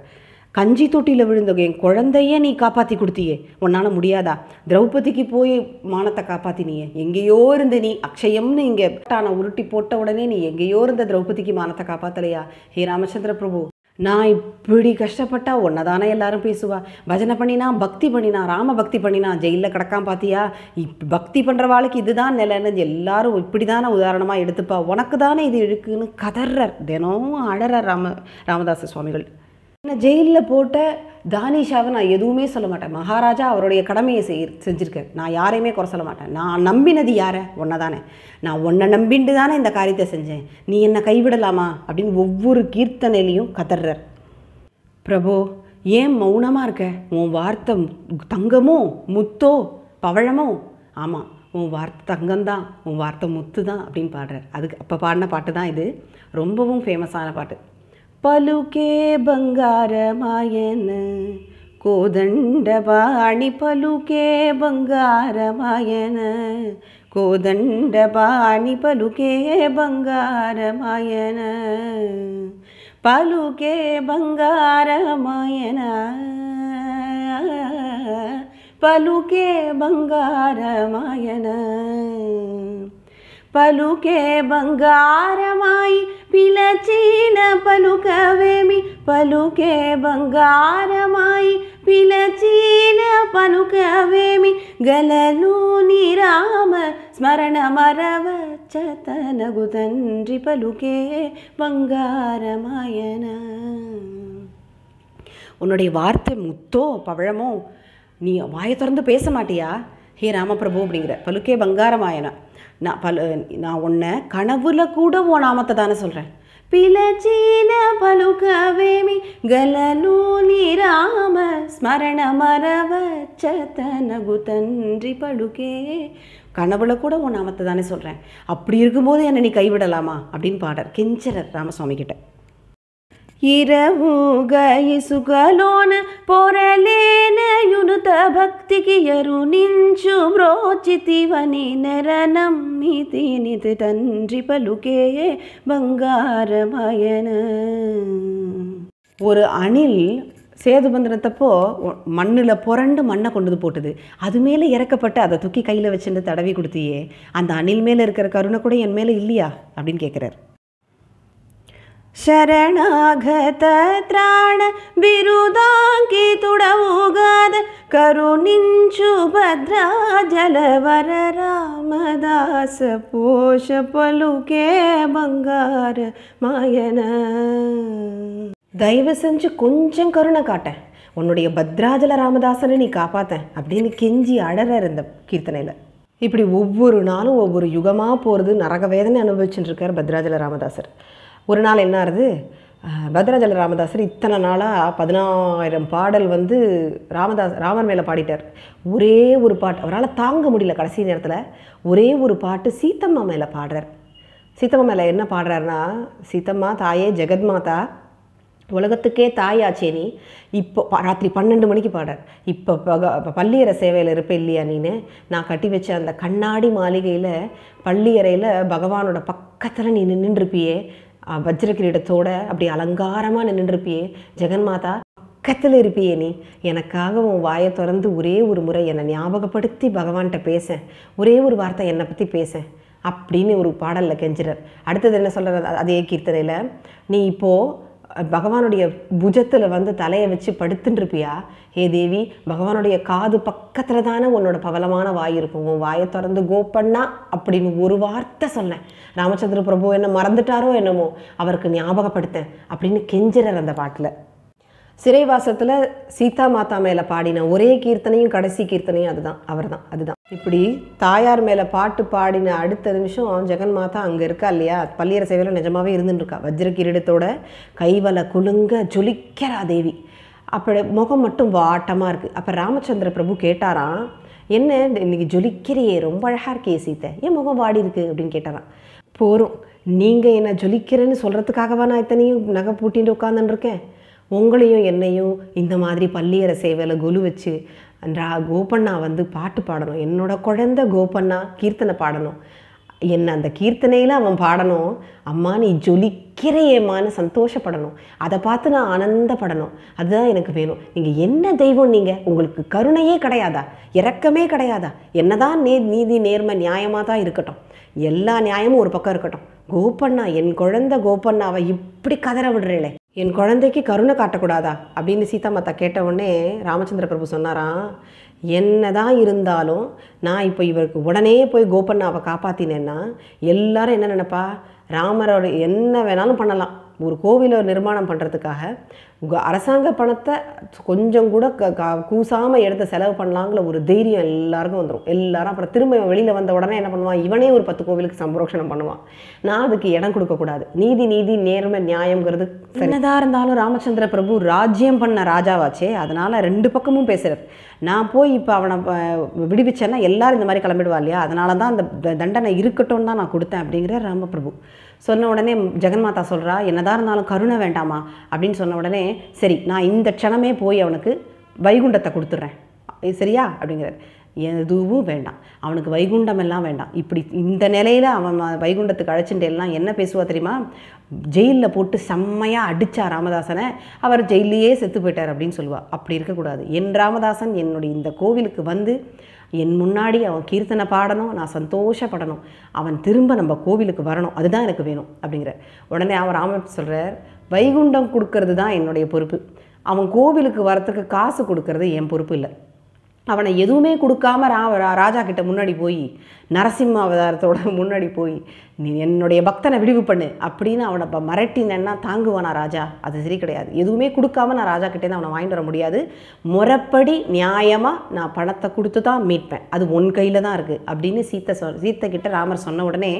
கஞ்சி தொட்டியில் விழுந்த என் குழந்தையே நீ காப்பாற்றி கொடுத்தியே உன்னால் முடியாதா திரௌபதிக்கு போய் மானத்தை காப்பாற்றினியே எங்கேயோ இருந்த நீ அக்ஷயம்னு இங்கே டானை உருட்டி போட்ட உடனே நீ எங்கேயோ இருந்த திரௌபதிக்கு மானத்தை காப்பாற்றலையா ஹே ராமச்சந்திர பிரபு நான் இப்படி கஷ்டப்பட்டா உன்னை தானே எல்லாரும் பேசுவா பஜனை பண்ணினா பக்தி பண்ணினா ராம பக்தி பண்ணினா ஜெயிலில் கிடக்கான் பார்த்தியா இப் பக்தி பண்ணுற வாழ்க்கை இதுதான் நிலைன்னு எல்லாரும் இப்படி தானே உதாரணமாக எடுத்துப்பா உனக்கு தானே இது இருக்குன்னு கதறார் தினமும் அழற ராம ராமதாச சுவாமிகள் நான் ஜெயிலில் போட்ட தானிஷாவை நான் எதுவுமே சொல்ல மாட்டேன் மகாராஜா அவருடைய கடமையை செய் செஞ்சுருக்கேன் நான் யாரையுமே குறை சொல்ல மாட்டேன் நான் நம்பினது யாரை ஒன்றை தானே நான் ஒன்றை நம்பிண்டு தானே இந்த காரியத்தை செஞ்சேன் நீ என்னை கைவிடலாமா அப்படின்னு ஒவ்வொரு கீர்த்தனையிலையும் கதர்றார் பிரபோ ஏன் மௌனமாக இருக்க உன் வார்த்தை தங்கமோ முத்தோ பவழமோ ஆமாம் உன் வார்த்தை தங்கம்தான் உன் வார்த்தை முத்து தான் அப்படின்னு பாடுறார் அதுக்கு அப்போ பாடின பாட்டு தான் இது ரொம்பவும் ஃபேமஸான பாட்டு പലുകെ ബംഗാരമായന് കോദണ്ഡപാണി പലുകേ ബംഗാരമായന് കോദണ്ഡപാണി പലുകേ ബംഗാരമായന് പലുകേ ബംഗാരമായന പലുകേ ബംഗാരമായന పలుకే బంగారమాయి పిలచిన పలుకవేమి పలుకే బంగారమాయి పిలచిన పలుకవేమి గలలు నిరామ స్మరణ మరవ చతనగు తండ్రి పలుకే బంగారమాయన உன்னுடைய வார்த்தை முத்தோ பவழமோ நீ வாயை திறந்து பேச மாட்டியா ஹே ராமபிரபு அப்படிங்கிற பலுக்கே பங்காரமாயனா நான் பல நான் உன்னை கனவுல கூட ஓ நாமத்தை தானே சொல்கிறேன் పిలచిన పలుకవేమి గలను నిరామ கனவுல கூட உன் நாமத்தை தானே சொல்கிறேன் அப்படி இருக்கும்போது என்னை நீ கைவிடலாமா அப்படின்னு பாடர் கெஞ்சர ராமசுவாமி கிட்ட ఇరవుగయి సుఖలోన పొరలేనయునుత భక్తికి ఎరు నించు మ్రోచితివని నెరనమ్మితి నితి తండ్రి పలుకే బంగారమయన ஒரு அணில் சேது பந்தனத்தப்போ மண்ணில் புரண்டு மண்ணை கொண்டு போட்டுது அது மேலே இறக்கப்பட்டு அதை தூக்கி கையில் வச்சுட்டு தடவி கொடுத்தியே அந்த அணில் மேலே இருக்கிற கருணை கூட என் மேலே இல்லையா அப்படின்னு கேட்குறாரு ಶರಣಾಗತ ತ್ರಾಣ விருதாங்கி ತುಡವುಗಾದ ಕರುಣಿಂಚು ಭದ್ರಾ ಜಲವರ ರಾಮದಾಸ ಪೋಷ ಪಲುಕೆ ಬಂಗಾರ ಮಾಯನ தயவு செஞ்சு கொஞ்சம் கருணை காட்டேன் உன்னுடைய பத்ராஜல ராமதாசனை நீ காப்பாத்தேன் அப்படின்னு கெஞ்சி அடற இந்த கீர்த்தனையில் இப்படி ஒவ்வொரு நாளும் ஒவ்வொரு யுகமாக போகிறது நரக வேதனை அனுபவிச்சுட்டு இருக்கார் பத்ராஜல ராமதாசர் ஒரு நாள் என்ன ஆகுது பத்ராஜல ராமதாசர் இத்தனை நாளாக பதினாயிரம் பாடல் வந்து ராமதாஸ் ராமர் மேலே பாடிட்டார் ஒரே ஒரு பாட்டு அவரால் தாங்க முடியல கடைசி நேரத்தில் ஒரே ஒரு பாட்டு சீத்தம்மா மேலே பாடுறார் சீத்தம்மா மேலே என்ன பாடுறாருன்னா சீத்தம்மா தாயே ஜெகத்மாதா உலகத்துக்கே தாயாச்சே நீ இப்போ ராத்திரி பன்னெண்டு மணிக்கு பாடுற இப்போ பள்ளியறை சேவையில் இருப்பேன் இல்லையா நீனு நான் கட்டி வச்ச அந்த கண்ணாடி மாளிகையில் பள்ளியறையில் பகவானோட பக்கத்தில் நீ நின்றுருப்பியே வஜ்ர கிரீடத்தோட அப்படி அலங்காரமாக நின்றுருப்பியே ஜெகன் மாதா பக்கத்தில் இருப்பியே நீ எனக்காக உன் வாயை திறந்து ஒரே ஒரு முறை என்னை ஞாபகப்படுத்தி பகவான்கிட்ட பேச ஒரே ஒரு வார்த்தை என்னை பற்றி பேச அப்படின்னு ஒரு பாடலில் கெஞ்சிறார் அடுத்தது என்ன சொல்கிறார் அதே கீர்த்தனையில் நீ இப்போது பகவானுடைய புஜத்தில் வந்து தலையை வச்சு படுத்துட்டுருப்பியா ஹே தேவி பகவானுடைய காது பக்கத்தில் தானே உன்னோட பவலமான வாய் இருக்கும் உன் வாயை திறந்து கோப்பண்ணா அப்படின்னு ஒரு வார்த்தை சொன்னேன் ராமச்சந்திர பிரபு என்ன மறந்துட்டாரோ என்னமோ அவருக்கு ஞாபகப்படுத்தேன் அப்படின்னு கெஞ்சிறார் அந்த பாட்டில் சிறைவாசத்தில் சீதா மாதா மேலே பாடின ஒரே கீர்த்தனையும் கடைசி கீர்த்தனையும் அதுதான் அவர் தான் அதுதான் இப்படி தாயார் மேலே பாட்டு பாடின அடுத்த நிமிஷம் ஜெகன் மாதா அங்கே இருக்கா இல்லையா பள்ளியர சேவையில் நிஜமாகவே இருந்துருக்கா வஜ்ர கிரீடத்தோட கைவலை குலுங்க ஜொலிக்கிறா தேவி அப்படி முகம் மட்டும் வாட்டமாக இருக்குது அப்போ ராமச்சந்திர பிரபு கேட்டாராம் என்ன இன்னைக்கு ஜொலிக்கிறியே ரொம்ப அழகாக இருக்கே சீத்தை ஏன் முகம் வாடி இருக்கு அப்படின்னு கேட்டாராம் போகிறோம் நீங்கள் என்னை ஜொலிக்கிறேன்னு சொல்கிறதுக்காகவா நான் இத்தனையும் நகை பூட்டின்னு உட்காந்துருக்கேன் உங்களையும் என்னையும் இந்த மாதிரி பள்ளியற சேவையில் குழு வச்சு ரா கோபண்ணா வந்து பாட்டு பாடணும் என்னோடய குழந்த கோபண்ணா கீர்த்தனை பாடணும் என்ன அந்த கீர்த்தனையில் அவன் பாடணும் அம்மா நீ ஜொலிக்கிறையேம்மான்னு சந்தோஷப்படணும் அதை பார்த்து நான் ஆனந்தப்படணும் அதுதான் எனக்கு வேணும் நீங்கள் என்ன தெய்வம் நீங்கள் உங்களுக்கு கருணையே கிடையாதா இறக்கமே கிடையாதா என்னதான் நே நீதி நேர்மை நியாயமாக தான் இருக்கட்டும் எல்லா நியாயமும் ஒரு பக்கம் இருக்கட்டும் கோபண்ணா என் குழந்த கோபண்ணாவை இப்படி கதற விடுறேளே என் குழந்தைக்கு கருணை காட்டக்கூடாதா அப்படின்னு சீதா மாதா கேட்ட உடனே ராமச்சந்திர பிரபு சொன்னாராம் என்ன தான் இருந்தாலும் நான் இப்போ இவருக்கு உடனே போய் கோபண்ணாவை காப்பாற்றினேன்னா எல்லாரும் என்ன நினப்பா ராமரோட என்ன வேணாலும் பண்ணலாம் ஒரு கோவிலை நிர்மாணம் பண்ணுறதுக்காக உங்கள் அரசாங்க பணத்தை கொஞ்சம் கூட க கூசாமல் எடுத்து செலவு பண்ணலாங்கிற ஒரு தைரியம் எல்லாருக்கும் வந்துடும் எல்லாரும் அப்புறம் திரும்ப வெளியில் வந்த உடனே என்ன பண்ணுவான் இவனே ஒரு பத்து கோவிலுக்கு சம்பரோஷணம் பண்ணுவான் நான் அதுக்கு இடம் கொடுக்கக்கூடாது நீதி நீதி நேர்மை நியாயங்கிறது சின்னதாக இருந்தாலும் ராமச்சந்திர பிரபு ராஜ்யம் பண்ண ராஜாவாச்சே அதனால் ரெண்டு பக்கமும் பேசுகிறது நான் போய் இப்போ அவனை விடுவிச்சேன்னா எல்லாரும் இந்த மாதிரி கிளம்பிடுவா இல்லையா அதனால தான் அந்த தண்டனை இருக்கட்டும் தான் நான் கொடுத்தேன் அப்படிங்கிற ராமபிரபு சொன்ன உடனே ஜெகன்மாதா சொல்கிறா என்னதான் இருந்தாலும் கருணை வேண்டாமா அப்படின்னு சொன்ன உடனே சரி நான் இந்த க்ஷணமே போய் அவனுக்கு வைகுண்டத்தை கொடுத்துட்றேன் சரியா அப்படிங்கிறார் எதுவும் வேண்டாம் அவனுக்கு வைகுண்டம் எல்லாம் வேண்டாம் இப்படி இந்த நிலையில் அவன் வைகுண்டத்துக்கு அழைச்சிட்டு எல்லாம் என்ன பேசுவா தெரியுமா ஜெயிலில் போட்டு செம்மையாக அடித்தா ராமதாசனை அவர் ஜெயிலையே செத்து போயிட்டார் அப்படின்னு சொல்லுவாள் அப்படி இருக்கக்கூடாது என் ராமதாசன் என்னுடைய இந்த கோவிலுக்கு வந்து என் முன்னாடி அவன் கீர்த்தனை பாடணும் நான் சந்தோஷப்படணும் அவன் திரும்ப நம்ம கோவிலுக்கு வரணும் அதுதான் எனக்கு வேணும் அப்படிங்கிற உடனே அவன் ராமன் சொல்கிறார் வைகுண்டம் கொடுக்கறது தான் என்னுடைய பொறுப்பு அவன் கோவிலுக்கு வரத்துக்கு காசு கொடுக்கறது என் பொறுப்பு இல்லை அவனை எதுவுமே கொடுக்காம ரா ராஜா கிட்ட முன்னாடி போய் நரசிம்ம அவதாரத்தோட முன்னாடி போய் நீ என்னுடைய பக்தனை விடிவு பண்ணு அப்படின்னு அவனை இப்போ மிரட்டினேன்னா தாங்குவானா ராஜா அது சரி கிடையாது எதுவுமே கொடுக்காம நான் ராஜா கிட்டேருந்து அவனை வாங்கிட்டு வர முடியாது முறைப்படி நியாயமாக நான் பணத்தை கொடுத்து தான் மீட்பேன் அது உன் கையில் தான் இருக்குது அப்படின்னு சீத்தை சொ சீத்தை கிட்ட ராமர் சொன்ன உடனே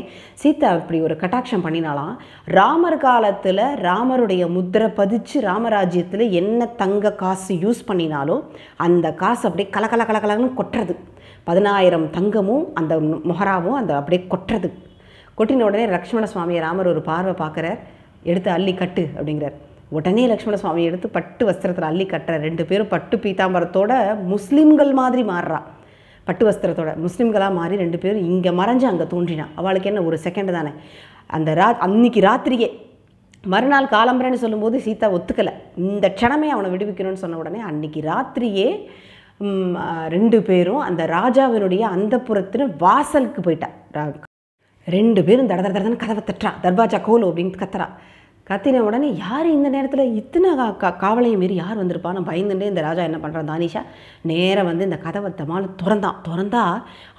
சீத்தை அப்படி ஒரு கட்டாட்சம் பண்ணினாலாம் ராமர் காலத்தில் ராமருடைய முத்திரை பதிச்சு ராமராஜ்யத்தில் என்ன தங்க காசு யூஸ் பண்ணினாலும் அந்த காசு அப்படியே கலகல கலகலன்னு கொட்டுறது பதினாயிரம் தங்கமும் அந்த மொஹராவும் அந்த அப்படியே கொட்டுறது கொட்டின உடனே லக்ஷ்மண சுவாமியை ராமர் ஒரு பார்வை பார்க்குறார் எடுத்து அள்ளி கட்டு அப்படிங்கிறார் உடனே லக்ஷ்மண சுவாமி எடுத்து பட்டு வஸ்திரத்தில் அள்ளி கட்டுற ரெண்டு பேரும் பட்டு பீதாம்பரத்தோட முஸ்லீம்கள் மாதிரி மாறுறா பட்டு வஸ்திரத்தோட முஸ்லீம்களாக மாறி ரெண்டு பேரும் இங்கே மறைஞ்சு அங்கே தோன்றினான் அவளுக்கு என்ன ஒரு செகண்ட் தானே அந்த ரா அன்னைக்கு ராத்திரியே மறுநாள் காலம்பரன்னு சொல்லும்போது சீதா ஒத்துக்கலை இந்த க்ஷணமே அவனை விடுவிக்கணும்னு சொன்ன உடனே அன்னைக்கு ராத்திரியே ரெண்டு பேரும் அந்த ராஜாவினுடைய அந்த புறத்தின் வாசலுக்கு போயிட்டான் ரெண்டு பேரும் தட தடதடன்னு கதவை தட்டுறா தர்வாஜா கோலோ அப்படின்னு கத்துறா கத்தின உடனே யார் இந்த நேரத்தில் இத்தனை கா கா காவலையும் மீறி யார் வந்திருப்பான் நான் பயந்துட்டே இந்த ராஜா என்ன பண்ணுறான் தானிஷா நேராக வந்து இந்த கதவை தமால் திறந்தான் திறந்தா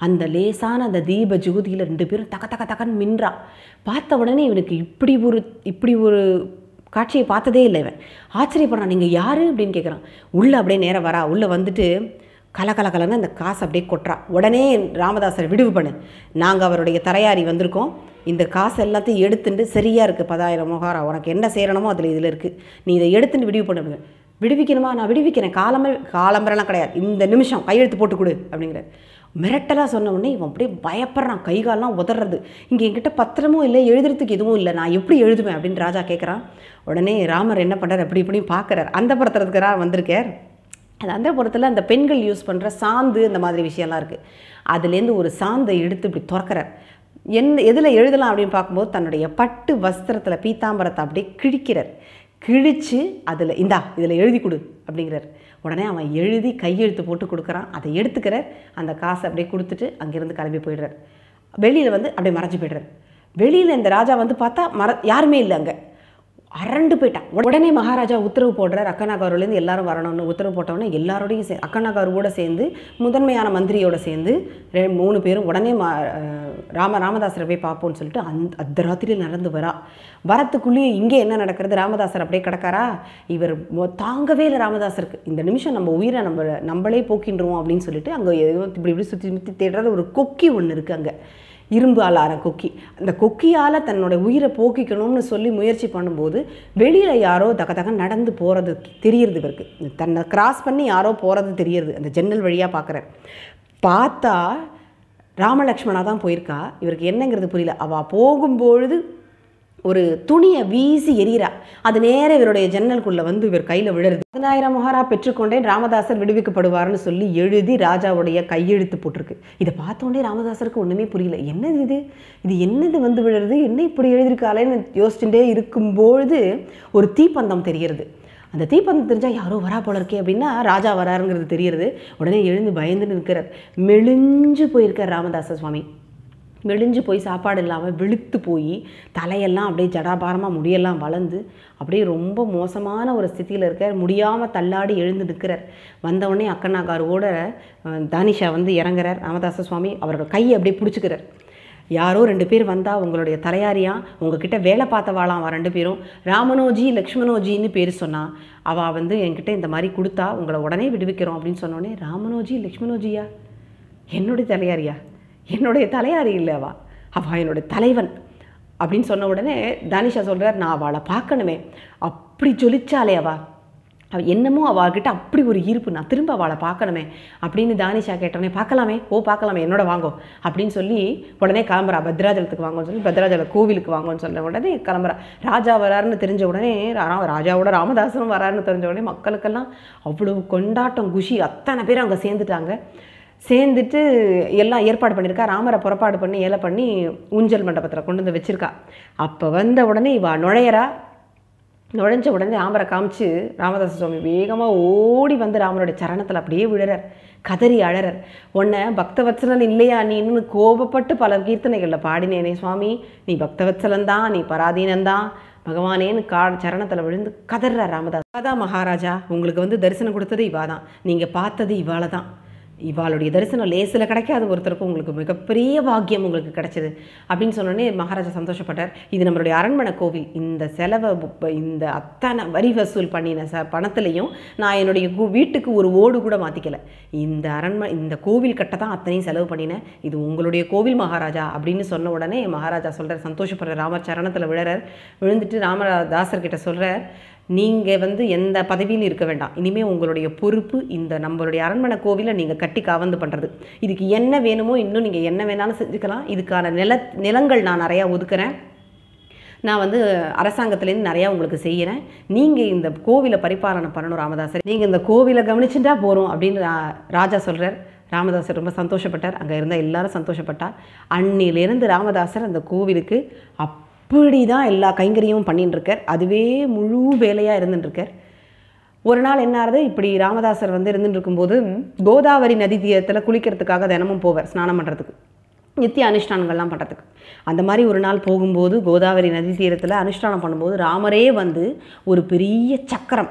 அந்த லேசான அந்த தீப ஜோதியில் ரெண்டு பேரும் தக்க தக்க தக்கன்னு மின்றா பார்த்த உடனே இவனுக்கு இப்படி ஒரு இப்படி ஒரு காட்சியை பார்த்ததே இல்லை இவன் ஆச்சரியப்படுறான் நீங்கள் யார் அப்படின்னு கேட்குறான் உள்ளே அப்படியே நேராக வரா உள்ளே வந்துட்டு கலகலகலன்னு அந்த காசு அப்படியே கொட்டுறா உடனே ராமதாசரை விடுவு பண்ணு நாங்கள் அவருடைய தரையாரி வந்திருக்கோம் இந்த காசு எல்லாத்தையும் எடுத்துட்டு சரியாக இருக்குது பதாயிரம் மொஹாரா உனக்கு என்ன செய்யணுமோ அதில் இதில் இருக்குது நீ இதை எடுத்துட்டு விடுவு பண்ணு விடுவிக்கணுமா நான் விடுவிக்கிறேன் காலமே காலம்பரெல்லாம் கிடையாது இந்த நிமிஷம் கையெழுத்து போட்டு கொடு அப்படிங்கிற மிரட்டலாக சொன்ன உடனே இவன் அப்படியே பயப்படுறான் கை காலெலாம் உதறது இங்கே என்கிட்ட பத்திரமும் இல்லை எழுதுறதுக்கு எதுவும் இல்லை நான் எப்படி எழுதுவேன் அப்படின்னு ராஜா கேட்குறான் உடனே ராமர் என்ன பண்ணுறார் அப்படி இப்படியும் பார்க்குறார் அந்த படத்துறதுக்கு வந்திருக்கார் அந்த அந்தபுரத்தில் அந்த பெண்கள் யூஸ் பண்ணுற சாந்து இந்த மாதிரி விஷயம்லாம் இருக்குது அதுலேருந்து ஒரு சாந்தை எடுத்து இப்படி திறக்கிறார் என்ன எதில் எழுதலாம் அப்படின்னு பார்க்கும்போது தன்னுடைய பட்டு வஸ்திரத்தில் பீத்தாம்பரத்தை அப்படியே கிழிக்கிறார் கிழித்து அதில் இந்தா இதில் எழுதி கொடு அப்படிங்கிறார் உடனே அவன் எழுதி கையெழுத்து போட்டு கொடுக்குறான் அதை எடுத்துக்கிறார் அந்த காசை அப்படியே கொடுத்துட்டு அங்கேருந்து கிளம்பி போயிடுறார் வெளியில் வந்து அப்படியே மறைஞ்சு போய்டுறார் வெளியில் இந்த ராஜா வந்து பார்த்தா மற யாருமே இல்லை அங்கே அரண்டு போயிட்டான் உடனே மகாராஜா உத்தரவு போடுறார் அக்கநாகாரிலேருந்து எல்லாரும் வரணும்னு உத்தரவு போட்டோன்னே எல்லாரோடையும் சே அக்கநாகாரோட சேர்ந்து முதன்மையான மந்திரியோட சேர்ந்து மூணு பேரும் உடனே மா ராம ராமதாசரை போய் பார்ப்போம்னு சொல்லிட்டு அந் அந்த ராத்திரியில் நடந்து வரா வரத்துக்குள்ளேயே இங்கே என்ன நடக்கிறது ராமதாசர் அப்படியே கிடக்காரா இவர் தாங்கவே இல்லை ராமதாசருக்கு இந்த நிமிஷம் நம்ம உயிரை நம்ம நம்மளே போக்கின்றோம் அப்படின்னு சொல்லிட்டு அங்கே இப்படி இப்படி சுற்றி சுற்றி தேடுறது ஒரு கொக்கி ஒன்று இருக்குது அங்கே இரும்பு ஆளார கொக்கி அந்த கொக்கியால் தன்னுடைய உயிரை போக்கிக்கணும்னு சொல்லி முயற்சி பண்ணும்போது வெளியில் யாரோ தக தக நடந்து போகிறது தெரியறது இவருக்கு தன்னை கிராஸ் பண்ணி யாரோ போகிறது தெரியுது அந்த ஜன்னல் வழியாக பார்க்குறார் பார்த்தா ராமலக்ஷ்மணா தான் போயிருக்கா இவருக்கு என்னங்கிறது புரியல அவள் போகும்பொழுது ஒரு துணியை வீசி எறிகிறா அது நேர இவருடைய ஜன்னலுக்குள்ளே வந்து இவர் கையில் விழுறது பதினாயிரம் முகாரா பெற்றுக்கொண்டேன் ராமதாசர் விடுவிக்கப்படுவார்னு சொல்லி எழுதி ராஜாவுடைய கையெழுத்து போட்டிருக்கு இதை பார்த்தோன்னே ராமதாசருக்கு ஒன்றுமே புரியல என்னது இது இது என்னது வந்து விழுறது என்ன இப்படி எழுதியிருக்காளேன்னு யோசிச்சுட்டே இருக்கும்பொழுது ஒரு தீப்பந்தம் தெரிகிறது அந்த தீப்பந்தம் தெரிஞ்சால் யாரோ வரா போல இருக்கே அப்படின்னா ராஜா வராருங்கிறது தெரிகிறது உடனே எழுந்து பயந்து நிற்கிறார் மெலிஞ்சு போயிருக்கார் ராமதாச சுவாமி வெளிஞ்சு போய் சாப்பாடு இல்லாமல் வெளுத்து போய் தலையெல்லாம் அப்படியே ஜடாபாரமாக முடியெல்லாம் வளர்ந்து அப்படியே ரொம்ப மோசமான ஒரு ஸ்தித்தியில் இருக்கார் முடியாமல் தள்ளாடி எழுந்து நிற்கிறார் வந்தவுடனே அக்கண்ணாக்காரோட தானிஷா வந்து இறங்குறார் ராமதாச சுவாமி அவரோட கையை அப்படியே பிடிச்சிக்கிறார் யாரோ ரெண்டு பேர் வந்தால் உங்களுடைய தலையாரியா உங்ககிட்ட வேலை பார்த்தவாளாம் அவள் ரெண்டு பேரும் ராமனோஜி லக்ஷ்மணோஜின்னு பேர் சொன்னான் அவள் வந்து என்கிட்ட இந்த மாதிரி கொடுத்தா உங்களை உடனே விடுவிக்கிறோம் அப்படின்னு சொன்னோடனே ராமனோஜி லக்ஷ்மணோஜியா என்னுடைய தலையாரியா என்னுடைய தலையாரி இல்லைவா அவள் என்னுடைய தலைவன் அப்படின்னு சொன்ன உடனே தானிஷா சொல்கிறார் நான் அவளை பார்க்கணுமே அப்படி ஜொலிச்சாலே அவா அவள் என்னமோ அவகிட்ட அப்படி ஒரு ஈர்ப்பு நான் திரும்ப அவளை பார்க்கணுமே அப்படின்னு தானிஷா கேட்டோடனே பார்க்கலாமே ஓ பார்க்கலாமே என்னோட வாங்கோ அப்படின்னு சொல்லி உடனே கிளம்புறா பத்ராஜலத்துக்கு வாங்கன்னு சொல்லி பத்ராஜல கோவிலுக்கு வாங்கன்னு சொன்ன உடனே கிளம்புறா ராஜா வராருன்னு தெரிஞ்ச உடனே ராஜாவோட ராமதாசனும் வராருன்னு தெரிஞ்ச உடனே மக்களுக்கெல்லாம் அவ்வளோ கொண்டாட்டம் குஷி அத்தனை பேர் அங்கே சேர்ந்துட்டாங்க சேர்ந்துட்டு எல்லாம் ஏற்பாடு பண்ணியிருக்கா ராமரை புறப்பாடு பண்ணி ஏலை பண்ணி ஊஞ்சல் மண்டபத்தில் கொண்டு வந்து வச்சுருக்கா அப்போ வந்த உடனே இவா நுழையரா நுழைஞ்ச உடனே ராமரை காமிச்சு ராமதாச சுவாமி வேகமாக ஓடி வந்து ராமரோட சரணத்தில் அப்படியே விழுறார் கதறி அழறர் உன்னை பக்தவத்சலன் இல்லையா நீ இன்னும் கோபப்பட்டு பல கீர்த்தனைகளில் பாடினேனே சுவாமி நீ பக்தவத்சலன் தான் நீ பராதீனந்தான் பகவானேன்னு கா சரணத்தில் விழுந்து கதர்ற ராமதாஸ் இவாதான் மகாராஜா உங்களுக்கு வந்து தரிசனம் கொடுத்தது இவா தான் நீங்கள் பார்த்தது இவாளை தான் இவாளுடைய தரிசனம் லேசில் கிடைக்காது ஒருத்தருக்கும் உங்களுக்கு மிகப்பெரிய பாக்கியம் உங்களுக்கு கிடைச்சது அப்படின்னு சொன்னோடனே மகாராஜா சந்தோஷப்பட்டார் இது நம்மளுடைய அரண்மனை கோவில் இந்த செலவை இந்த அத்தனை வரி வசூல் பண்ணின ச பணத்துலையும் நான் என்னுடைய வீட்டுக்கு ஒரு ஓடு கூட மாற்றிக்கலை இந்த அரண்மனை இந்த கோவில் கட்ட தான் அத்தனையும் செலவு பண்ணினேன் இது உங்களுடைய கோவில் மகாராஜா அப்படின்னு சொன்ன உடனே மகாராஜா சொல்கிறார் சந்தோஷப்படுற ராமர் சரணத்தில் விழறார் விழுந்துட்டு ராமதாசர்கிட்ட சொல்கிறார் நீங்கள் வந்து எந்த பதவியில் இருக்க வேண்டாம் இனிமேல் உங்களுடைய பொறுப்பு இந்த நம்மளுடைய அரண்மனை கோவிலை நீங்கள் கட்டி காவந்து பண்ணுறது இதுக்கு என்ன வேணுமோ இன்னும் நீங்கள் என்ன வேணாலும் செஞ்சுக்கலாம் இதுக்கான நில நிலங்கள் நான் நிறையா ஒதுக்குறேன் நான் வந்து அரசாங்கத்துலேருந்து நிறையா உங்களுக்கு செய்கிறேன் நீங்கள் இந்த கோவிலை பரிபாலனை பண்ணணும் ராமதாசர் நீங்கள் இந்த கோவிலை கவனிச்சுட்டா போகிறோம் அப்படின்னு ராஜா சொல்கிறார் ராமதாசர் ரொம்ப சந்தோஷப்பட்டார் அங்கே இருந்தால் எல்லாரும் சந்தோஷப்பட்டார் அன்னிலிருந்து ராமதாசர் அந்த கோவிலுக்கு அப் அப்படி தான் எல்லா கைங்கரியமும் பண்ணிட்டுருக்கார் அதுவே முழு வேலையாக இருந்துட்டுருக்கார் ஒரு நாள் என்ன இப்படி ராமதாசர் வந்து இருந்துட்டு இருக்கும்போது கோதாவரி நதி தீரத்தில் குளிக்கிறதுக்காக தினமும் போவார் ஸ்நானம் பண்ணுறதுக்கு நித்திய அனுஷ்டானங்கள்லாம் பண்ணுறதுக்கு அந்த மாதிரி ஒரு நாள் போகும்போது கோதாவரி நதி தீரத்தில் அனுஷ்டானம் பண்ணும்போது ராமரே வந்து ஒரு பெரிய சக்கரம்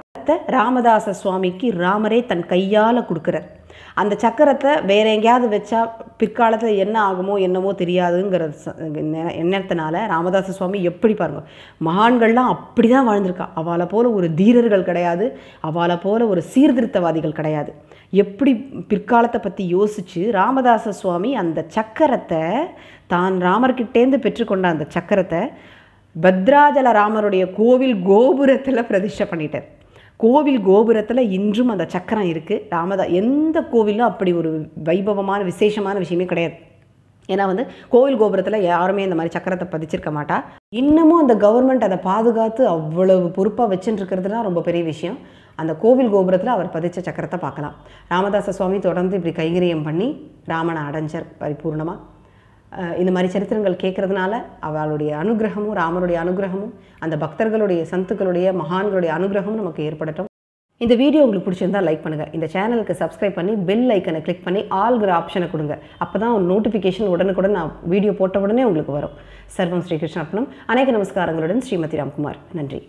ராமதாச சுவாமிக்கு ராமரே தன் கையால் கொடுக்குறார் அந்த சக்கரத்தை வேற எங்கேயாவது வச்சா பிற்காலத்தில் என்ன ஆகுமோ என்னமோ தெரியாதுங்கிற எண்ணத்தினால ராமதாச சுவாமி எப்படி பாருங்கள் மகான்கள்லாம் அப்படி தான் வாழ்ந்திருக்கா அவளை போல ஒரு தீரர்கள் கிடையாது அவளை போல ஒரு சீர்திருத்தவாதிகள் கிடையாது எப்படி பிற்காலத்தை பற்றி யோசித்து ராமதாச சுவாமி அந்த சக்கரத்தை தான் ராமர்கிட்டேந்து பெற்றுக்கொண்ட அந்த சக்கரத்தை பத்ராஜல ராமருடைய கோவில் கோபுரத்தில் பிரதிஷ்டை பண்ணிட்டார் கோவில் கோபுரத்தில் இன்றும் அந்த சக்கரம் இருக்குது ராமதா எந்த கோவிலும் அப்படி ஒரு வைபவமான விசேஷமான விஷயமே கிடையாது ஏன்னா வந்து கோவில் கோபுரத்தில் யாருமே இந்த மாதிரி சக்கரத்தை பதிச்சிருக்க மாட்டா இன்னமும் அந்த கவர்மெண்ட் அதை பாதுகாத்து அவ்வளவு பொறுப்பாக வச்சுட்டுருக்கிறதுலாம் ரொம்ப பெரிய விஷயம் அந்த கோவில் கோபுரத்தில் அவர் பதிச்ச சக்கரத்தை பார்க்கலாம் ராமதாச சுவாமி தொடர்ந்து இப்படி கைங்கரியம் பண்ணி ராமனை அடைஞ்சார் பரிபூர்ணமாக இந்த மாதிரி சரித்திரங்கள் கேட்குறதுனால அவளுடைய அனுகிரகமும் ராமருடைய அனுகிரகமும் அந்த பக்தர்களுடைய சந்துக்களுடைய மகான்களுடைய அனுகிரகமும் நமக்கு ஏற்படட்டும் இந்த வீடியோ உங்களுக்கு பிடிச்சிருந்தா லைக் பண்ணுங்கள் இந்த சேனலுக்கு சப்ஸ்கிரைப் பண்ணி பெல் ஐக்கனை கிளிக் பண்ணி ஆல்கிற ஆப்ஷனை கொடுங்க அப்போ தான் நோட்டிஃபிகேஷன் உடனுக்குடன் நான் வீடியோ போட்ட உடனே உங்களுக்கு வரும் சர்வம் ஸ்ரீகிருஷ்ணார்ப்பணம் அனைத்து நமஸ்காரங்களுடன் ஸ்ரீமதி ராம்குமார் நன்றி